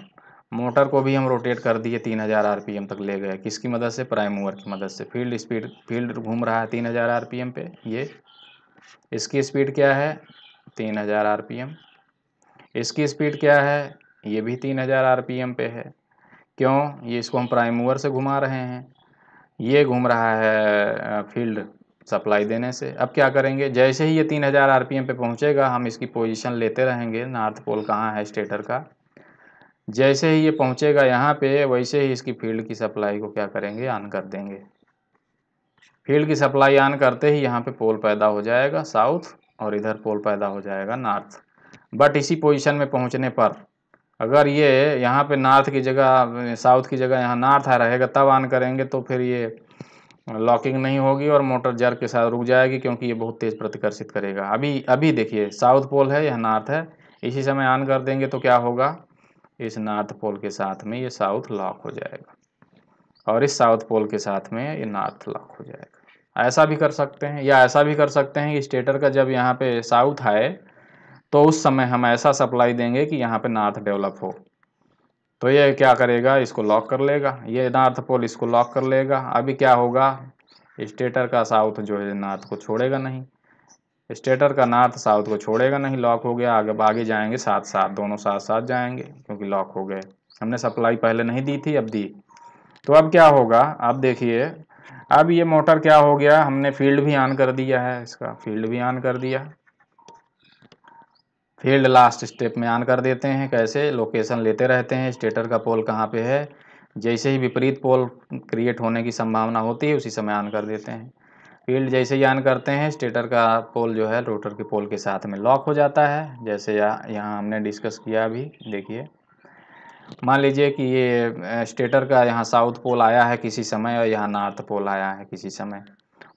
मोटर को भी हम रोटेट कर दिए तीन हजार आरपीएम तक ले गए किसकी मदद से प्राइम मूवर की मदद से फील्ड स्पीड फील्ड घूम रहा है तीन हजार आरपीएम पे ये इसकी स्पीड क्या है तीन हजार आरपीएम इसकी स्पीड क्या है ये भी तीन हजार आरपीएम पे है क्यों ये इसको हम प्राइम मूवर से घुमा रहे हैं ये घूम रहा है फील्ड सप्लाई देने से अब क्या करेंगे जैसे ही ये 3000 एम पे पहुंचेगा हम इसकी पोजीशन लेते रहेंगे नॉर्थ पोल कहाँ है स्टेटर का जैसे ही ये पहुंचेगा यहाँ पे वैसे ही इसकी फील्ड की सप्लाई को क्या करेंगे ऑन कर देंगे फील्ड की सप्लाई ऑन करते ही यहाँ पे पोल पैदा हो जाएगा साउथ और इधर पोल पैदा हो जाएगा नॉर्थ बट इसी पोजीशन में पहुँचने पर अगर ये यहाँ पे नॉर्थ की जगह साउथ की जगह यहाँ नॉर्थ आ रहेगा तब ऑन करेंगे तो फिर ये लॉकिंग नहीं होगी और मोटर जर के साथ रुक जाएगी क्योंकि ये बहुत तेज़ प्रतिकर्षित करेगा अभी अभी देखिए साउथ पोल है यह नॉर्थ है इसी समय ऑन कर देंगे तो क्या होगा इस नॉर्थ पोल के साथ में ये साउथ लॉक हो जाएगा और इस साउथ पोल के साथ में ये नॉर्थ लॉक हो जाएगा ऐसा भी कर सकते हैं या ऐसा भी कर सकते हैं कि स्टेटर का जब यहाँ पे साउथ आए तो उस समय हम ऐसा सप्लाई देंगे कि यहाँ पे नार्थ डेवलप हो तो ये क्या करेगा इसको लॉक कर लेगा ये नार्थ पोल इसको लॉक कर लेगा अभी क्या होगा स्टेटर का साउथ जो है नार्थ को छोड़ेगा नहीं स्टेटर का नार्थ साउथ को छोड़ेगा नहीं लॉक हो गया आगे आगे जाएंगे साथ साथ दोनों साथ साथ जाएंगे क्योंकि लॉक हो गए हमने सप्लाई पहले नहीं दी थी अब दी तो अब क्या होगा आप देखिए अब ये मोटर क्या हो गया हमने फील्ड भी ऑन कर दिया है इसका फील्ड भी ऑन कर दिया फील्ड लास्ट स्टेप में ऑन कर देते हैं कैसे लोकेशन लेते रहते हैं स्टेटर का पोल कहाँ पे है जैसे ही विपरीत पोल क्रिएट होने की संभावना होती है उसी समय ऑन कर देते हैं फील्ड जैसे ही ऑन करते हैं स्टेटर का पोल जो है रोटर के पोल के साथ में लॉक हो जाता है जैसे यहाँ हमने डिस्कस किया अभी देखिए मान लीजिए कि ये स्टेटर का यहाँ साउथ पोल आया है किसी समय और यहाँ नॉर्थ पोल आया है किसी समय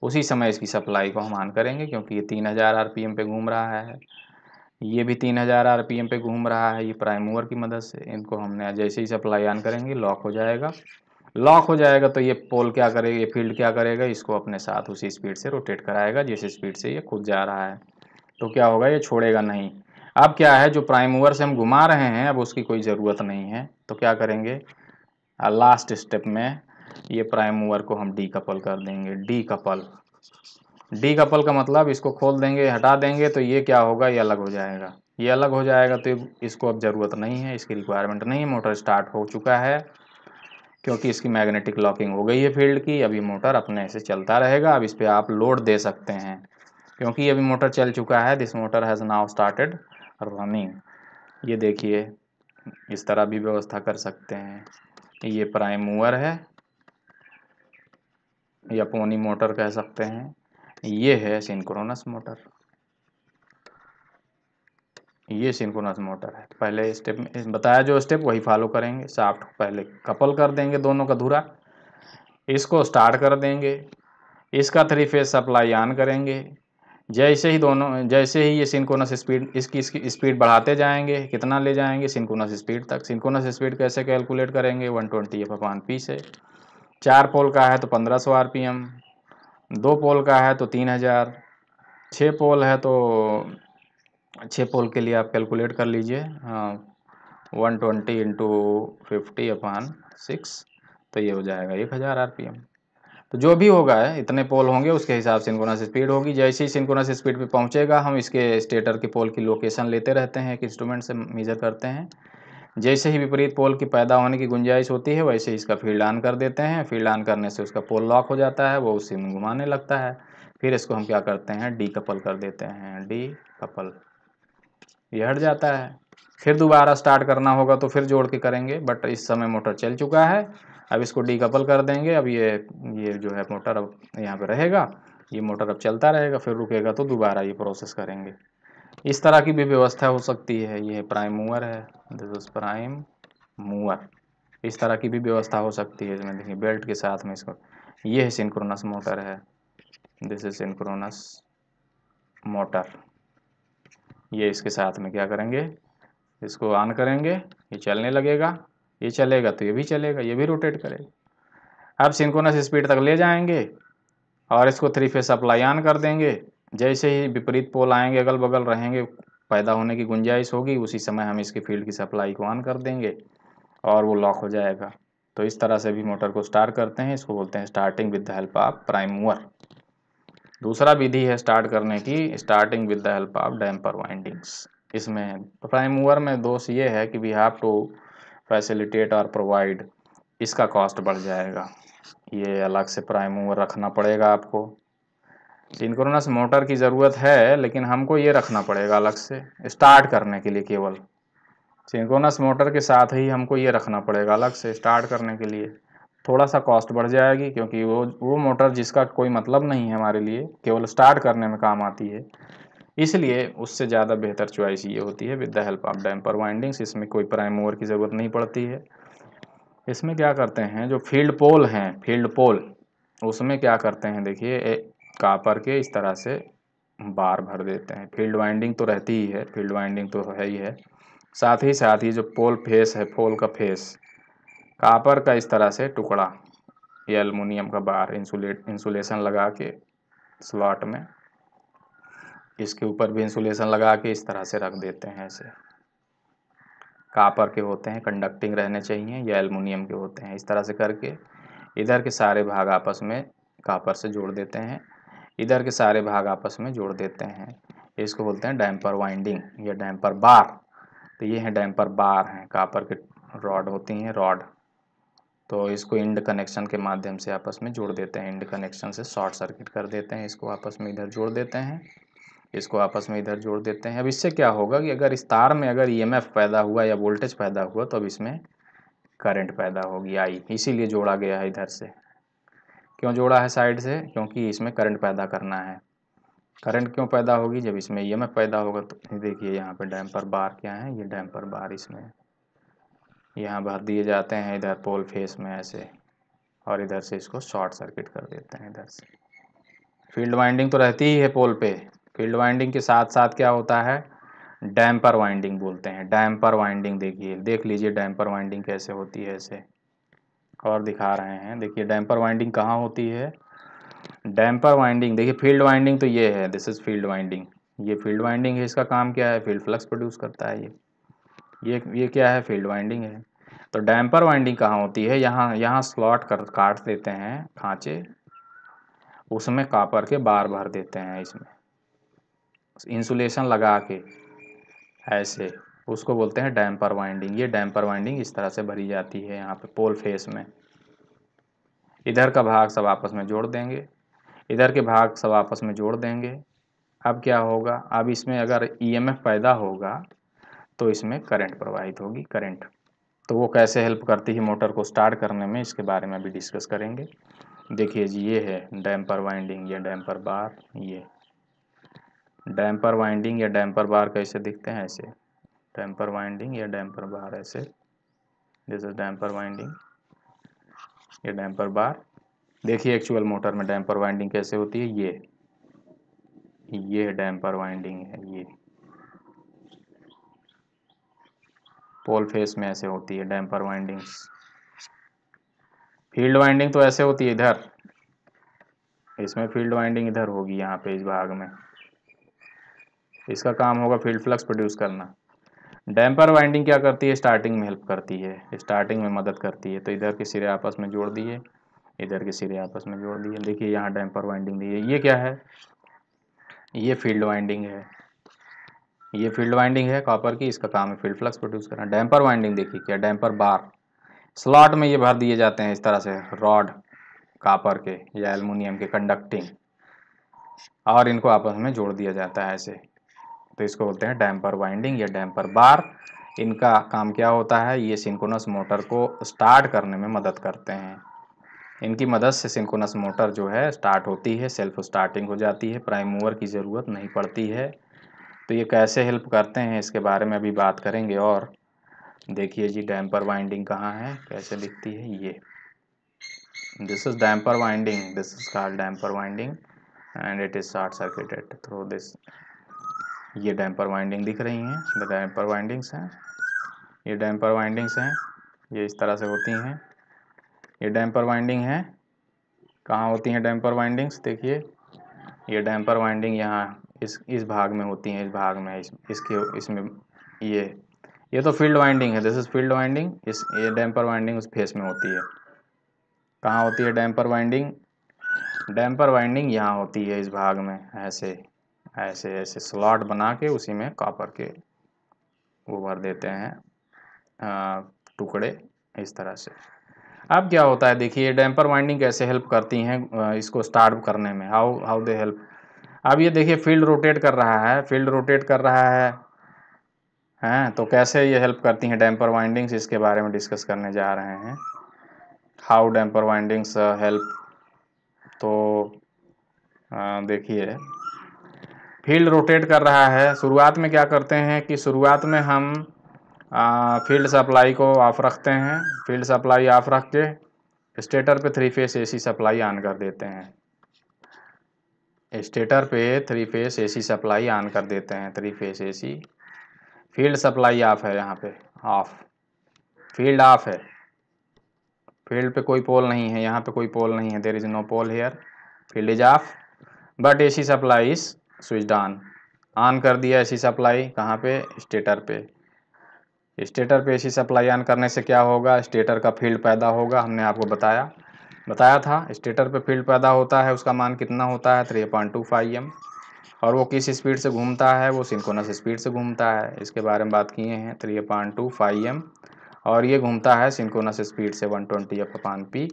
उसी समय इसकी सप्लाई को हम ऑन करेंगे क्योंकि ये तीन हज़ार आर पी एम पे घूम रहा है ये भी तीन हज़ार आर पे घूम रहा है ये प्राइम मूवर की मदद से इनको हमने जैसे ही सप्लाई ऑन करेंगे लॉक हो जाएगा लॉक हो जाएगा तो ये पोल क्या करेगा ये फील्ड क्या करेगा इसको अपने साथ उसी स्पीड से रोटेट कराएगा जिस स्पीड से ये खुद जा रहा है तो क्या होगा ये छोड़ेगा नहीं अब क्या है जो प्राइम मूवर से हम घुमा रहे हैं अब उसकी कोई ज़रूरत नहीं है तो क्या करेंगे लास्ट स्टेप में ये प्राइम मूवर को हम डी कपल कर देंगे डी कपल डी कपल का मतलब इसको खोल देंगे हटा देंगे तो ये क्या होगा ये अलग हो जाएगा ये अलग हो जाएगा तो इसको अब ज़रूरत नहीं है इसकी रिक्वायरमेंट नहीं मोटर स्टार्ट हो चुका है क्योंकि इसकी मैग्नेटिक लॉकिंग हो गई है फील्ड की अभी मोटर अपने से चलता रहेगा अब इस पर आप लोड दे सकते हैं क्योंकि अभी मोटर चल चुका है this motor has now started running ये देखिए इस तरह भी व्यवस्था कर सकते हैं ये प्राइम मूवर है या पोनी मोटर कह सकते हैं ये है सिंक्रोनस मोटर ये सिंक्रोनस मोटर है पहले स्टेप में बताया जो स्टेप वही फॉलो करेंगे साफ्ट को पहले कपल कर देंगे दोनों का धुरा इसको स्टार्ट कर देंगे इसका थ्री फेज सप्लाई ऑन करेंगे जैसे ही दोनों जैसे ही ये सिंकोनस स्पीड इसकी इसकी स्पीड बढ़ाते जाएंगे कितना ले जाएंगे सिंकोनस स्पीड तक सिंकोनस स्पीड कैसे कैलकुलेट करेंगे वन ट्वेंटी एफ पी से चार पोल का है तो पंद्रह सौ आर पी एम दो पोल का है तो तीन हज़ार छः पोल है तो छः पोल के लिए आप कैलकुलेट कर लीजिए हाँ, one twenty into fifty upon six तो ये हो जाएगा एक हज़ार आर पी एम तो जो भी होगा इतने पोल होंगे उसके हिसाब से सिंकोनस स्पीड होगी जैसे ही सिंकोनस स्पीड पे पहुंचेगा हम इसके स्टेटर के पोल की लोकेशन लेते रहते हैं एक इंस्ट्रूमेंट से मेजर करते हैं जैसे ही विपरीत पोल की पैदा होने की गुंजाइश होती है वैसे ही इसका फील्ड ऑन कर देते हैं फील्ड ऑन करने से उसका पोल लॉक हो जाता है वो उसी में घुमाने लगता है फिर इसको हम क्या करते हैं डी कपल कर देते हैं डी कपल ये हट जाता है फिर दोबारा स्टार्ट करना होगा तो फिर जोड़ के करेंगे बट इस समय मोटर चल चुका है अब इसको डी कपल कर देंगे अब ये ये जो है मोटर अब यहाँ पर रहेगा ये मोटर अब चलता रहेगा फिर रुकेगा तो दोबारा ये प्रोसेस करेंगे इस तरह की भी व्यवस्था हो सकती है ये प्राइम मूवर है दिस इज प्राइम मूवर इस तरह की भी व्यवस्था हो सकती है इसमें देखिए बेल्ट के साथ में इसको ये है सिंक्रोनस मोटर है दिस इज सिंक्रोनस मोटर ये इसके साथ में क्या करेंगे इसको ऑन करेंगे ये चलने लगेगा ये चलेगा तो ये भी चलेगा ये भी रोटेट करेगा अब सिंक्रोनस स्पीड तक ले जाएंगे और इसको थ्री फेस सप्लाई ऑन कर देंगे जैसे ही विपरीत पोल आएंगे अगल बगल रहेंगे पैदा होने की गुंजाइश होगी उसी समय हम इसके फील्ड की सप्लाई को ऑन कर देंगे और वो लॉक हो जाएगा तो इस तरह से भी मोटर को स्टार्ट करते हैं इसको बोलते हैं starting with the help of prime mover दूसरा विधि है स्टार्ट करने की starting with the help of damper windings इसमें प्राइम मूवर में दोष ये है कि वी हैव टू फैसिलिटेट और प्रोवाइड इसका कॉस्ट बढ़ जाएगा ये अलग से प्राइम मूवर रखना पड़ेगा आपको सिंक्रोनस मोटर की ज़रूरत है लेकिन हमको ये रखना पड़ेगा अलग से स्टार्ट करने के लिए केवल सिंक्रोनस मोटर के साथ ही हमको ये रखना पड़ेगा अलग से स्टार्ट करने के लिए थोड़ा सा कॉस्ट बढ़ जाएगी क्योंकि वो वो मोटर जिसका कोई मतलब नहीं है हमारे लिए केवल स्टार्ट करने में काम आती है इसलिए उससे ज़्यादा बेहतर च्वाइस ये होती है with the help of damper windings इसमें कोई प्राइम मूवर की ज़रूरत नहीं पड़ती है इसमें क्या करते हैं जो फील्ड पोल हैं फील्ड पोल उसमें क्या करते हैं देखिए कापर के इस तरह से बार भर देते हैं फील्ड वाइंडिंग तो रहती ही है फील्ड वाइंडिंग तो है ही है साथ ही साथ ये जो पोल फेस है पोल का फेस कापर का इस तरह से टुकड़ा ये एलमिनियम का बार इंसुलेट इंसुलेशन लगा के स्लॉट में इसके ऊपर भी इंसुलेशन लगा के इस तरह से रख देते हैं इसे कापर के होते हैं कंडक्टिंग रहने चाहिए या एलमिनियम के होते हैं इस तरह से करके इधर के सारे भाग आपस में कापर से जोड़ देते हैं इधर के सारे भाग आपस में जोड़ देते हैं इसको बोलते हैं डैम्पर वाइंडिंग या डैम्पर बार तो ये हैं डैम्पर बार हैं कापर के रॉड होती हैं रॉड तो इसको इंड कनेक्शन के माध्यम से आपस में जोड़ देते हैं इंड कनेक्शन से शॉर्ट सर्किट कर देते हैं इसको आपस में इधर जोड़ देते हैं इसको आपस में इधर जोड़ देते हैं अब इससे क्या होगा कि अगर इस तार में अगर ईएमएफ e पैदा हुआ या वोल्टेज पैदा हुआ तो अब इसमें करंट पैदा होगी आई इसीलिए जोड़ा गया है इधर से क्यों जोड़ा है साइड से क्योंकि इसमें करंट पैदा करना है करंट क्यों पैदा होगी जब इसमें ई e पैदा होगा तो देखिए यहाँ पे डैम्पर बार क्या है ये डैम्पर बार इसमें यहाँ भर दिए जाते हैं इधर पोल फेस में ऐसे और इधर से इसको शॉर्ट सर्किट कर देते हैं इधर से फील्ड वाइंडिंग तो रहती ही है पोल पे फील्ड वाइंडिंग के साथ साथ क्या होता है डैम्पर वाइंडिंग बोलते हैं डैम्पर वाइंडिंग देखिए देख लीजिए डैम्पर वाइंडिंग कैसे होती है ऐसे और दिखा रहे हैं देखिए डैम्पर वाइंडिंग कहाँ होती है डैम्पर वाइंडिंग देखिए फील्ड वाइंडिंग तो ये है दिस इज़ फील्ड वाइंडिंग ये फील्ड वाइंडिंग है इसका काम क्या है फील्ड फ्लक्स प्रोड्यूस करता है ये ये ये क्या है फील्ड वाइंडिंग है तो डैम्पर वाइंडिंग कहाँ होती है यहाँ यहाँ स्लॉट कर काट देते हैं खाँचे उसमें कापर के बार भर देते हैं इसमें इंसुलेशन लगा के ऐसे उसको बोलते हैं डैम्पर वाइंडिंग ये डैम्पर वाइंडिंग इस तरह से भरी जाती है यहाँ पे पोल फेस में इधर का भाग सब आपस में जोड़ देंगे इधर के भाग सब आपस में जोड़ देंगे अब क्या होगा अब इसमें अगर ईएमएफ e पैदा होगा तो इसमें करंट प्रवाहित होगी करंट तो वो कैसे हेल्प करती है मोटर को स्टार्ट करने में इसके बारे में भी डिस्कस करेंगे देखिए जी ये है डैम्पर वाइंडिंग या डैम्पर बार ये डैम्पर वाइंडिंग या डैम्पर बार कैसे दिखते हैं ऐसे डैम्पर वाइंडिंग या डैम्पर बार ऐसे दिस इज डैम्पर वाइंडिंग ये डैम्पर बार देखिए एक्चुअल मोटर में डैम्पर वाइंडिंग कैसे होती है ये ये डैम्पर वाइंडिंग है ये पोल फेस में ऐसे होती है डैम्पर वाइंडिंग्स फील्ड वाइंडिंग तो ऐसे होती है इधर इसमें फील्ड वाइंडिंग इधर होगी यहाँ पे इस भाग में इसका काम होगा फील्ड फ्लक्स प्रोड्यूस करना डैम्पर वाइंडिंग क्या करती है स्टार्टिंग में हेल्प करती है स्टार्टिंग में मदद करती है तो इधर के सिरे आपस में जोड़ दिए इधर के सिरे आपस में जोड़ दिए देखिए यहाँ डैम्पर वाइंडिंग दी है ये क्या है ये फील्ड वाइंडिंग है ये फील्ड वाइंडिंग है कॉपर की इसका काम है फील्ड फ्लक्स प्रोड्यूस करना डैम्पर वाइंडिंग देखिए क्या डैम्पर बार स्लॉट में ये भर दिए जाते हैं इस तरह से रॉड कापर के या एलमिनियम के कंडक्टिंग और इनको आपस में जोड़ दिया जाता है ऐसे तो इसको बोलते हैं डैम्पर वाइंडिंग या डैम्पर बार इनका काम क्या होता है ये सिंकोनस मोटर को स्टार्ट करने में मदद करते हैं इनकी मदद से सिंकोनस मोटर जो है स्टार्ट होती है सेल्फ स्टार्टिंग हो जाती है प्राइम मूवर की ज़रूरत नहीं पड़ती है तो ये कैसे हेल्प करते हैं इसके बारे में अभी बात करेंगे और देखिए जी डैम्पर वाइंडिंग कहाँ है कैसे दिखती है ये this is damper winding this is called damper winding and it is short circuited through this ये डैम्पर वाइंडिंग दिख रही हैं डैम्पर वाइंडिंग्स हैं ये डैम्पर वाइंडिंग्स हैं ये इस तरह से होती हैं ये डैम्पर वाइंडिंग है कहाँ होती हैं डैम्पर वाइंडिंग्स देखिए ये डैम्पर वाइंडिंग यहाँ इस इस भाग में होती हैं इस भाग में इस इसके इसमें ये ये तो फील्ड वाइंडिंग है दिस इज़ फील्ड वाइंडिंग इस ये डैम्पर वाइंडिंग उस फेस में होती है कहाँ होती है डैम्पर वाइंडिंग डैम्पर वाइंडिंग यहाँ होती है इस भाग में ऐसे ऐसे ऐसे स्लॉट बना के उसी में कॉपर के वो भर देते हैं टुकड़े इस तरह से अब क्या होता है देखिए डैम्पर वाइंडिंग कैसे हेल्प करती हैं इसको स्टार्ट करने में हाउ हाउ दे हेल्प अब ये देखिए फील्ड रोटेट कर रहा है फील्ड रोटेट कर रहा है हैं तो कैसे ये हेल्प करती हैं डैम्पर वाइंडिंग्स इसके बारे में डिस्कस करने जा रहे हैं हाउ डैम्पर वाइंडिंग्स हेल्प तो देखिए फील्ड रोटेट कर रहा है शुरुआत में क्या करते हैं कि शुरुआत में हम फील्ड सप्लाई को ऑफ रखते हैं फील्ड सप्लाई ऑफ रख के स्टेटर पे three phase AC supply on कर देते हैं स्टेटर पे three phase AC supply on कर देते हैं three phase AC field supply off है यहाँ पे ऑफ फील्ड ऑफ है फील्ड पे कोई पोल नहीं है यहाँ पे कोई पोल नहीं है there is no pole here field is off but AC supply is switch on on कर दिया ए सप्लाई कहाँ पे स्टेटर पे स्टेटर पे ए सप्लाई ऑन करने से क्या होगा स्टेटर का फील्ड पैदा होगा हमने आपको बताया बताया था स्टेटर पे फील्ड पैदा होता है उसका मान कितना होता है three point two five M और वो किस स्पीड से घूमता है वो सिंकोनस स्पीड से घूमता है इसके बारे में बात किए हैं three point two five M और ये घूमता है सिंकोनस स्पीड से one twenty F upon P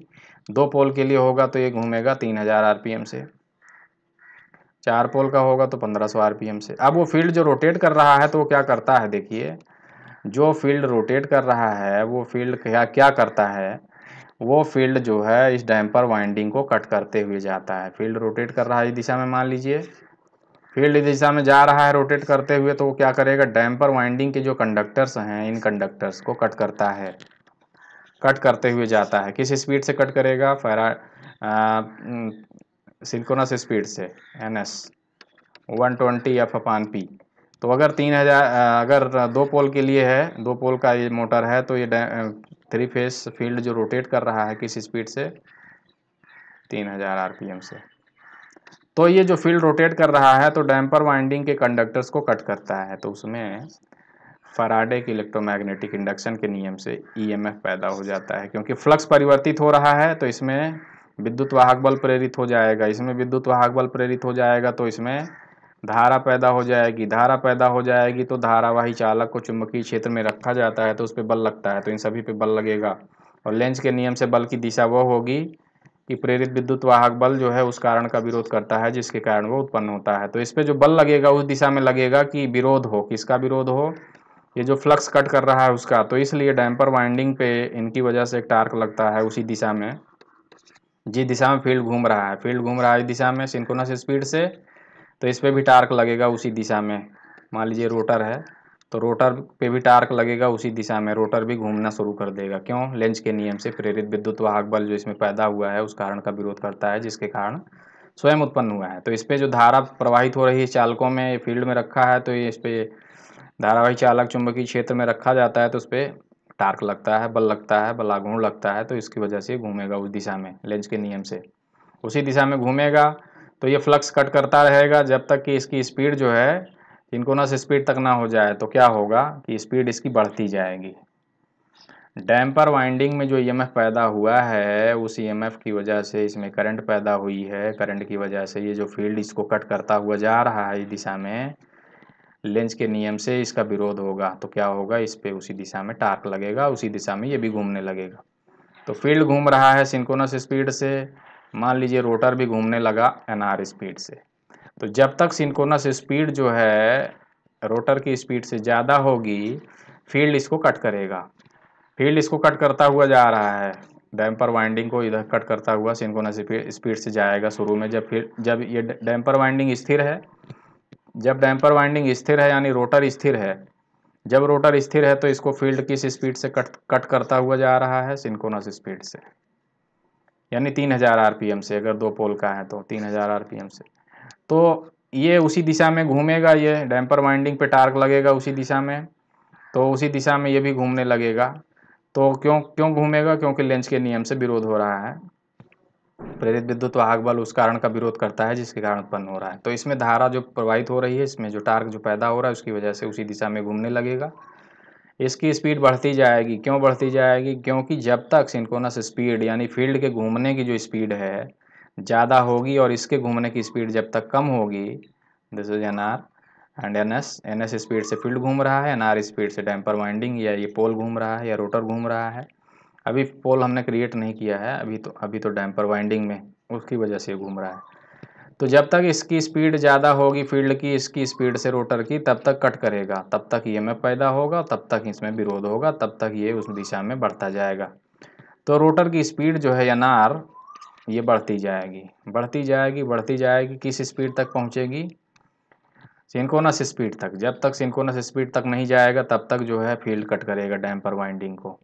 दो पोल के लिए होगा तो ये घूमेगा तीन हज़ार आर पी एम से चार पोल का होगा तो 1500 आरपीएम से अब वो फील्ड जो रोटेट कर रहा है तो वो क्या करता है देखिए जो फील्ड रोटेट कर रहा है वो फील्ड क्या क्या करता है वो फील्ड जो है इस डैम्पर वाइंडिंग को कट करते हुए जाता है फील्ड रोटेट कर रहा है इस दिशा में मान लीजिए फील्ड इस दिशा में जा रहा है रोटेट करते हुए तो वो क्या करेगा डैम्पर वाइंडिंग के जो कंडक्टर्स हैं इन कंडक्टर्स को कट करता है कट करते हुए जाता है किस स्पीड से कट करेगा फैरा सिल्कोनस स्पीड से N S one twenty F upon P तो अगर तीन हज़ार अगर दो पोल के लिए है दो पोल का ये मोटर है तो ये थ्री फेस फील्ड जो रोटेट कर रहा है किस स्पीड से तीन हज़ार आर से तो ये जो फील्ड रोटेट कर रहा है तो डैम्पर वाइंडिंग के कंडक्टर्स को कट करता है तो उसमें फराडे के इलेक्ट्रोमैग्नेटिक इंडक्शन के नियम से ईएमएफ e पैदा हो जाता है क्योंकि फ्लक्स परिवर्तित हो रहा है तो इसमें विद्युत वाहक बल प्रेरित हो जाएगा इसमें विद्युत वाहक बल प्रेरित हो जाएगा तो इसमें धारा पैदा हो जाएगी धारा पैदा हो जाएगी तो धारावाही चालक को चुंबकीय क्षेत्र में रखा जाता है तो उस पर बल लगता है तो इन सभी पे बल लगेगा और लेंज के नियम से बल की दिशा वह होगी कि प्रेरित विद्युत वाहक बल जो है उस कारण का विरोध करता है जिसके कारण वो उत्पन्न होता है तो इस पर जो बल लगेगा उस दिशा में लगेगा कि विरोध हो किसका विरोध हो ये जो फ्लक्स कट कर रहा है उसका तो इसलिए डैम्पर वाइंडिंग पे इनकी वजह से एक टार्क लगता है उसी दिशा में जी दिशा में फील्ड घूम रहा है फील्ड घूम रहा है इस दिशा में सिंकोनस स्पीड से तो इस पर भी टार्क लगेगा उसी दिशा में मान लीजिए रोटर है तो रोटर पे भी टार्क लगेगा उसी दिशा में रोटर भी घूमना शुरू कर देगा क्यों लेंच के नियम से प्रेरित विद्युत वाहक बल जो इसमें पैदा हुआ है उस कारण का विरोध करता है जिसके कारण स्वयं उत्पन्न हुआ है तो इस पर जो धारा प्रवाहित हो रही है चालकों में फील्ड में रखा है तो इस पर धारावाही चालक चुंबकीय क्षेत्र में रखा जाता है तो उस पर टार्क लगता है बल लगता है बलाघूर्ण लगता है तो इसकी वजह से घूमेगा उस दिशा में लेंज के नियम से उसी दिशा में घूमेगा तो ये फ्लक्स कट करता रहेगा जब तक कि इसकी स्पीड जो है सिंकोनस स्पीड तक ना हो जाए तो क्या होगा कि स्पीड इसकी बढ़ती जाएगी डैम्पर वाइंडिंग में जो ई e पैदा हुआ है उस ई e की वजह से इसमें करंट पैदा हुई है करंट की वजह से ये जो फील्ड इसको कट करता हुआ जा रहा है इस दिशा में लेंस के नियम से इसका विरोध होगा तो क्या होगा इस पर उसी दिशा में टार्क लगेगा उसी दिशा में ये भी घूमने लगेगा तो फील्ड घूम रहा है सिंकोनस स्पीड से मान लीजिए रोटर भी घूमने लगा एन स्पीड से तो जब तक सिंकोनस स्पीड जो है रोटर की स्पीड से ज़्यादा होगी फील्ड इसको कट करेगा फील्ड इसको कट करता हुआ जा रहा है डैम्पर वाइंडिंग को इधर कट करता हुआ सिंकोनस स्पीड से जाएगा शुरू में जब फिर जब ये डैम्पर वाइंडिंग स्थिर है जब डैम्पर वाइंडिंग स्थिर है यानी रोटर स्थिर है जब रोटर स्थिर है तो इसको फील्ड किस स्पीड से कट कट करता हुआ जा रहा है सिंकोनस स्पीड से यानी तीन हज़ार आर से अगर दो पोल का है तो तीन हज़ार आर से तो ये उसी दिशा में घूमेगा ये डैम्पर वाइंडिंग पे टार्क लगेगा उसी दिशा में तो उसी दिशा में ये भी घूमने लगेगा तो क्यों क्यों घूमेगा क्योंकि लेंच के नियम से विरोध हो रहा है प्रेरित विद्युत वाहक बल उस कारण का विरोध करता है जिसके कारण उत्पन्न हो रहा है तो इसमें धारा जो प्रवाहित हो रही है इसमें जो टार्क जो पैदा हो रहा है उसकी वजह से उसी दिशा में घूमने लगेगा इसकी स्पीड बढ़ती जाएगी क्यों बढ़ती जाएगी क्योंकि जब तक सिंकोनस स्पीड यानी फील्ड के घूमने की जो स्पीड है ज़्यादा होगी और इसके घूमने की स्पीड जब तक कम होगी this is N R and N S N S speed से फील्ड घूम रहा है एन आर स्पीड से डैम्पर वाइंडिंग या ये पोल घूम रहा है या रोटर घूम रहा है अभी पोल हमने क्रिएट नहीं किया है अभी तो अभी तो डैम्पर वाइंडिंग में उसकी वजह से घूम रहा है तो जब तक इसकी स्पीड ज़्यादा होगी फील्ड की इसकी स्पीड से रोटर की तब तक कट करेगा तब तक ये e में पैदा होगा तब तक इसमें विरोध होगा तब तक ये उस दिशा में बढ़ता जाएगा तो रोटर की स्पीड जो है एन आर ये बढ़ती जाएगी बढ़ती जाएगी बढ़ती जाएगी किस स्पीड तक पहुँचेगी सिंकोनस स्पीड तक जब तक सिंकोनस स्पीड तक नहीं जाएगा तब तक जो है फील्ड कट करेगा डैम्पर वाइंडिंग को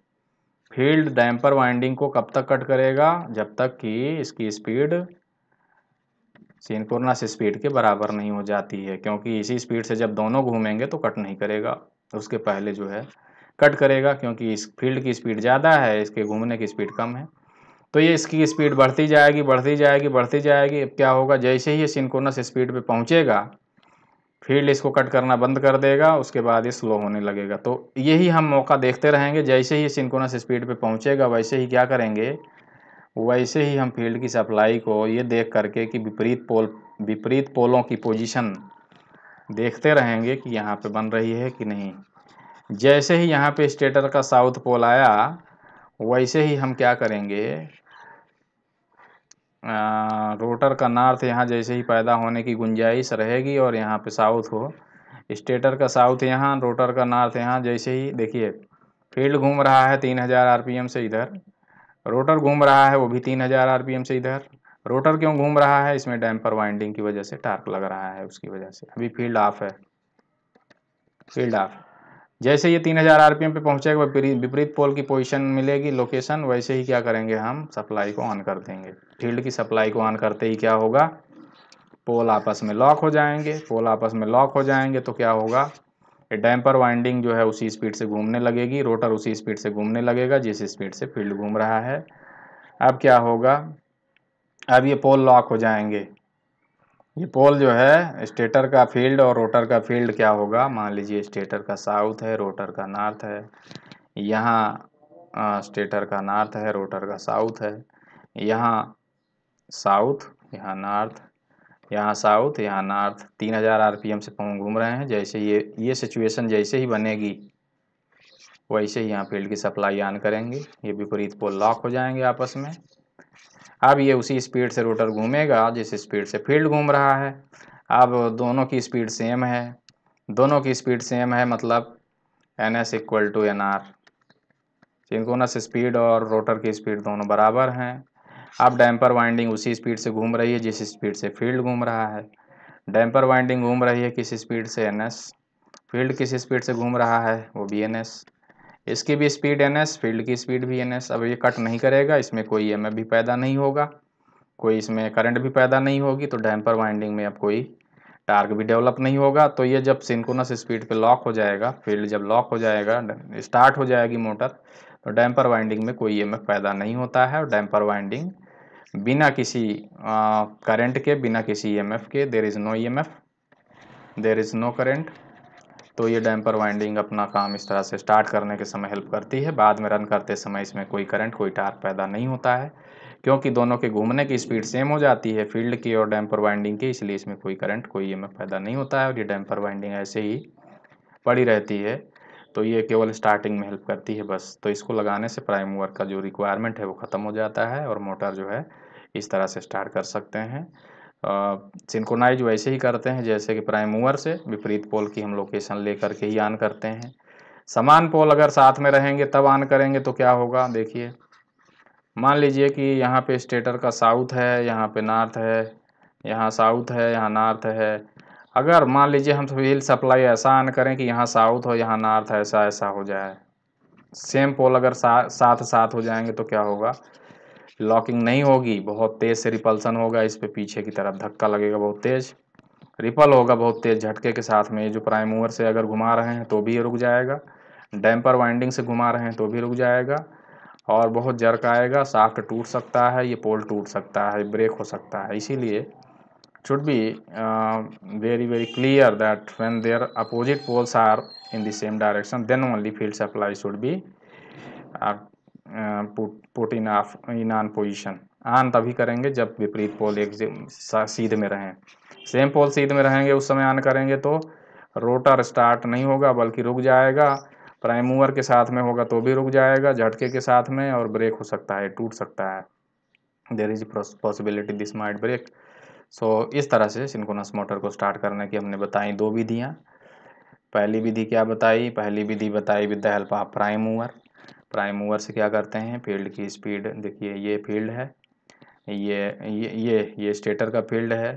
फील्ड डैम्पर वाइंडिंग को कब तक कट करेगा जब तक कि इसकी स्पीड सिंक्रोनस स्पीड के बराबर नहीं हो जाती है क्योंकि इसी स्पीड से जब दोनों घूमेंगे तो कट नहीं करेगा उसके पहले जो है कट करेगा क्योंकि इस फील्ड की स्पीड ज़्यादा है इसके घूमने की स्पीड कम है तो ये इसकी स्पीड बढ़ती जाएगी बढ़ती जाएगी बढ़ती जाएगी अब क्या होगा जैसे ही ये सिंक्रोनस स्पीड पे पहुँचेगा फील्ड इसको कट करना बंद कर देगा उसके बाद ये स्लो होने लगेगा तो यही हम मौका देखते रहेंगे जैसे ही सिंकोनस स्पीड पे पहुंचेगा वैसे ही क्या करेंगे वैसे ही हम फील्ड की सप्लाई को ये देख करके कि विपरीत पोल विपरीत पोलों की पोजीशन देखते रहेंगे कि यहाँ पे बन रही है कि नहीं जैसे ही यहाँ पे स्टेटर का साउथ पोल आया वैसे ही हम क्या करेंगे रोटर का नॉर्थ यहाँ जैसे ही पैदा होने की गुंजाइश रहेगी और यहाँ पे साउथ हो स्टेटर का साउथ यहाँ रोटर का नॉर्थ यहाँ जैसे ही देखिए फील्ड घूम रहा है तीन हज़ार आर से इधर रोटर घूम रहा है वो भी तीन हज़ार आर से इधर रोटर क्यों घूम रहा है इसमें डैम्पर वाइंडिंग की वजह से टार्क लग रहा है उसकी वजह से अभी फील्ड ऑफ है फील्ड ऑफ है जैसे ये 3000 आरपीएम पे पहुंचेगा विपरीत पोल की पोजीशन मिलेगी लोकेशन वैसे ही क्या करेंगे हम सप्लाई को ऑन कर देंगे फील्ड की सप्लाई को ऑन करते ही क्या होगा पोल आपस में लॉक हो जाएंगे पोल आपस में लॉक हो जाएंगे तो क्या होगा डैम्पर वाइंडिंग जो है उसी स्पीड से घूमने लगेगी रोटर उसी स्पीड से घूमने लगेगा जिस स्पीड से फील्ड घूम रहा है अब क्या होगा अब ये पोल लॉक हो जाएंगे ये पोल जो है स्टेटर का फील्ड और रोटर का फील्ड क्या होगा मान लीजिए स्टेटर का साउथ है रोटर का नॉर्थ है यहाँ स्टेटर का नॉर्थ है रोटर का साउथ है यहाँ साउथ यहाँ नॉर्थ यहाँ साउथ यहाँ नॉर्थ तीन हज़ार आर पी एम से पाँव घूम रहे हैं जैसे ये ये सिचुएशन जैसे ही बनेगी वैसे ही यहाँ फील्ड की सप्लाई ऑन करेंगे ये विपरीत पोल लॉक हो जाएंगे आपस में अब ये उसी स्पीड से रोटर घूमेगा जिस स्पीड से फील्ड घूम रहा है अब दोनों की स्पीड सेम है दोनों की स्पीड सेम है मतलब N S equal to N R synchronous speed और रोटर की स्पीड दोनों बराबर हैं अब डैम्पर वाइंडिंग उसी स्पीड से घूम रही है जिस स्पीड से फील्ड घूम रहा है डैम्पर वाइंडिंग घूम रही है किस स्पीड से एन एस फील्ड किस स्पीड से घूम रहा है वो बी एन एस इसकी भी स्पीड एन एस फील्ड की स्पीड भी एन एस अब ये कट नहीं करेगा इसमें कोई एम भी पैदा नहीं होगा कोई इसमें करंट भी पैदा नहीं होगी तो डैम्पर वाइंडिंग में अब कोई टार्क भी डेवलप नहीं होगा तो ये जब सिंकोनस स्पीड पे लॉक हो जाएगा फील्ड जब लॉक हो जाएगा स्टार्ट हो जाएगी मोटर तो डैम्पर वाइंडिंग में कोई ई पैदा नहीं होता है और डैम्पर वाइंडिंग बिना किसी करंट के बिना किसी ई के there is no E there is no current तो ये डैम्पर वाइंडिंग अपना काम इस तरह से स्टार्ट करने के समय हेल्प करती है बाद में रन करते समय इसमें कोई करंट कोई टार पैदा नहीं होता है क्योंकि दोनों के घूमने की स्पीड सेम हो जाती है फील्ड की और डैम्पर वाइंडिंग की इसलिए इसमें कोई करंट कोई एम पैदा नहीं होता है और ये डैम्पर वाइंडिंग ऐसे ही पड़ी रहती है तो ये केवल स्टार्टिंग में हेल्प करती है बस तो इसको लगाने से प्राइम वर्क का जो रिक्वायरमेंट है वो ख़त्म हो जाता है और मोटर जो है इस तरह से स्टार्ट कर सकते हैं सिंकोनाइज वैसे ही करते हैं जैसे कि प्राइम मूवर से विपरीत पोल की हम लोकेशन ले करके ही ऑन करते हैं समान पोल अगर साथ में रहेंगे तब ऑन करेंगे तो क्या होगा देखिए मान लीजिए कि यहाँ पे स्टेटर का साउथ है यहाँ पे नॉर्थ है यहाँ साउथ है यहाँ नॉर्थ है अगर मान लीजिए हम व्हील सप्लाई ऐसा ऑन करें कि यहाँ साउथ हो यहाँ नॉर्थ ऐसा ऐसा हो जाए सेम पोल अगर सा, साथ साथ हो जाएंगे तो क्या होगा लॉकिंग नहीं होगी बहुत तेज से रिपल्सन होगा इस पे पीछे की तरफ धक्का लगेगा बहुत तेज रिपल होगा बहुत तेज झटके के साथ में ये जो प्राइम मूवर से अगर घुमा रहे हैं तो भी ये रुक जाएगा डैम्पर वाइंडिंग से घुमा रहे हैं तो भी रुक जाएगा और बहुत जर्क आएगा साफ्ट टूट सकता है ये पोल टूट सकता है ब्रेक हो सकता है इसीलिए should be very very clear that when there opposite poles are in the same direction then only field supply should be put in off in on position on तभी करेंगे जब विपरीत पोल एक सीध में रहें सेम पोल सीध में रहेंगे उस समय ऑन करेंगे तो रोटर स्टार्ट नहीं होगा बल्कि रुक जाएगा प्राइम मूवर के साथ में होगा तो भी रुक जाएगा झटके के साथ में और ब्रेक हो सकता है टूट सकता है there is possibility this might break so इस तरह से सिंकोनस मोटर को स्टार्ट करने की हमने बताई दो विधियाँ पहली विधि क्या बताई पहली विधि बताई with the help of prime mover prime mover से क्या करते हैं फील्ड की स्पीड देखिए ये फील्ड है ये ये ये ये स्टेटर का फील्ड है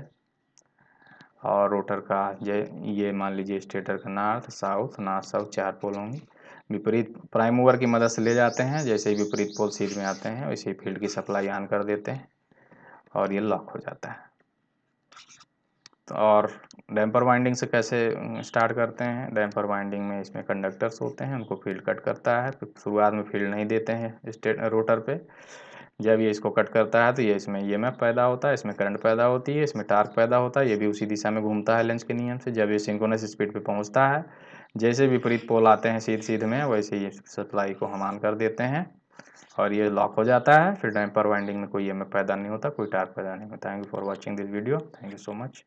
और रोटर का ये ये मान लीजिए स्टेटर का नॉर्थ साउथ नॉर्थ साउथ चार पोल होंगे विपरीत प्राइम मूवर की मदद से ले जाते हैं जैसे ही विपरीत पोल सीध में आते हैं वैसे ही फील्ड की सप्लाई ऑन कर देते हैं और ये लॉक हो जाता है और डैम्पर वाइंडिंग से कैसे स्टार्ट करते हैं डैम्पर वाइंडिंग में इसमें कंडक्टर्स होते हैं उनको फील्ड कट करता है तो शुरुआत में फील्ड नहीं देते हैं स्टेट रोटर पे जब ये इसको कट करता है तो ये इसमें ई पैदा होता है इसमें करंट पैदा होती है इसमें टार्क पैदा होता है ये भी उसी दिशा में घूमता है लेंस के नियम से जब ये सिंकोनस स्पीड पर पहुँचता है जैसे विपरीत पोल आते हैं सीध सीध में वैसे ये सप्लाई को हम ऑन कर देते हैं और ये लॉक हो जाता है फिर डैम्पर वाइंडिंग में कोई ई पैदा नहीं होता कोई टार्क पैदा नहीं होता thank you for watching this video thank you so much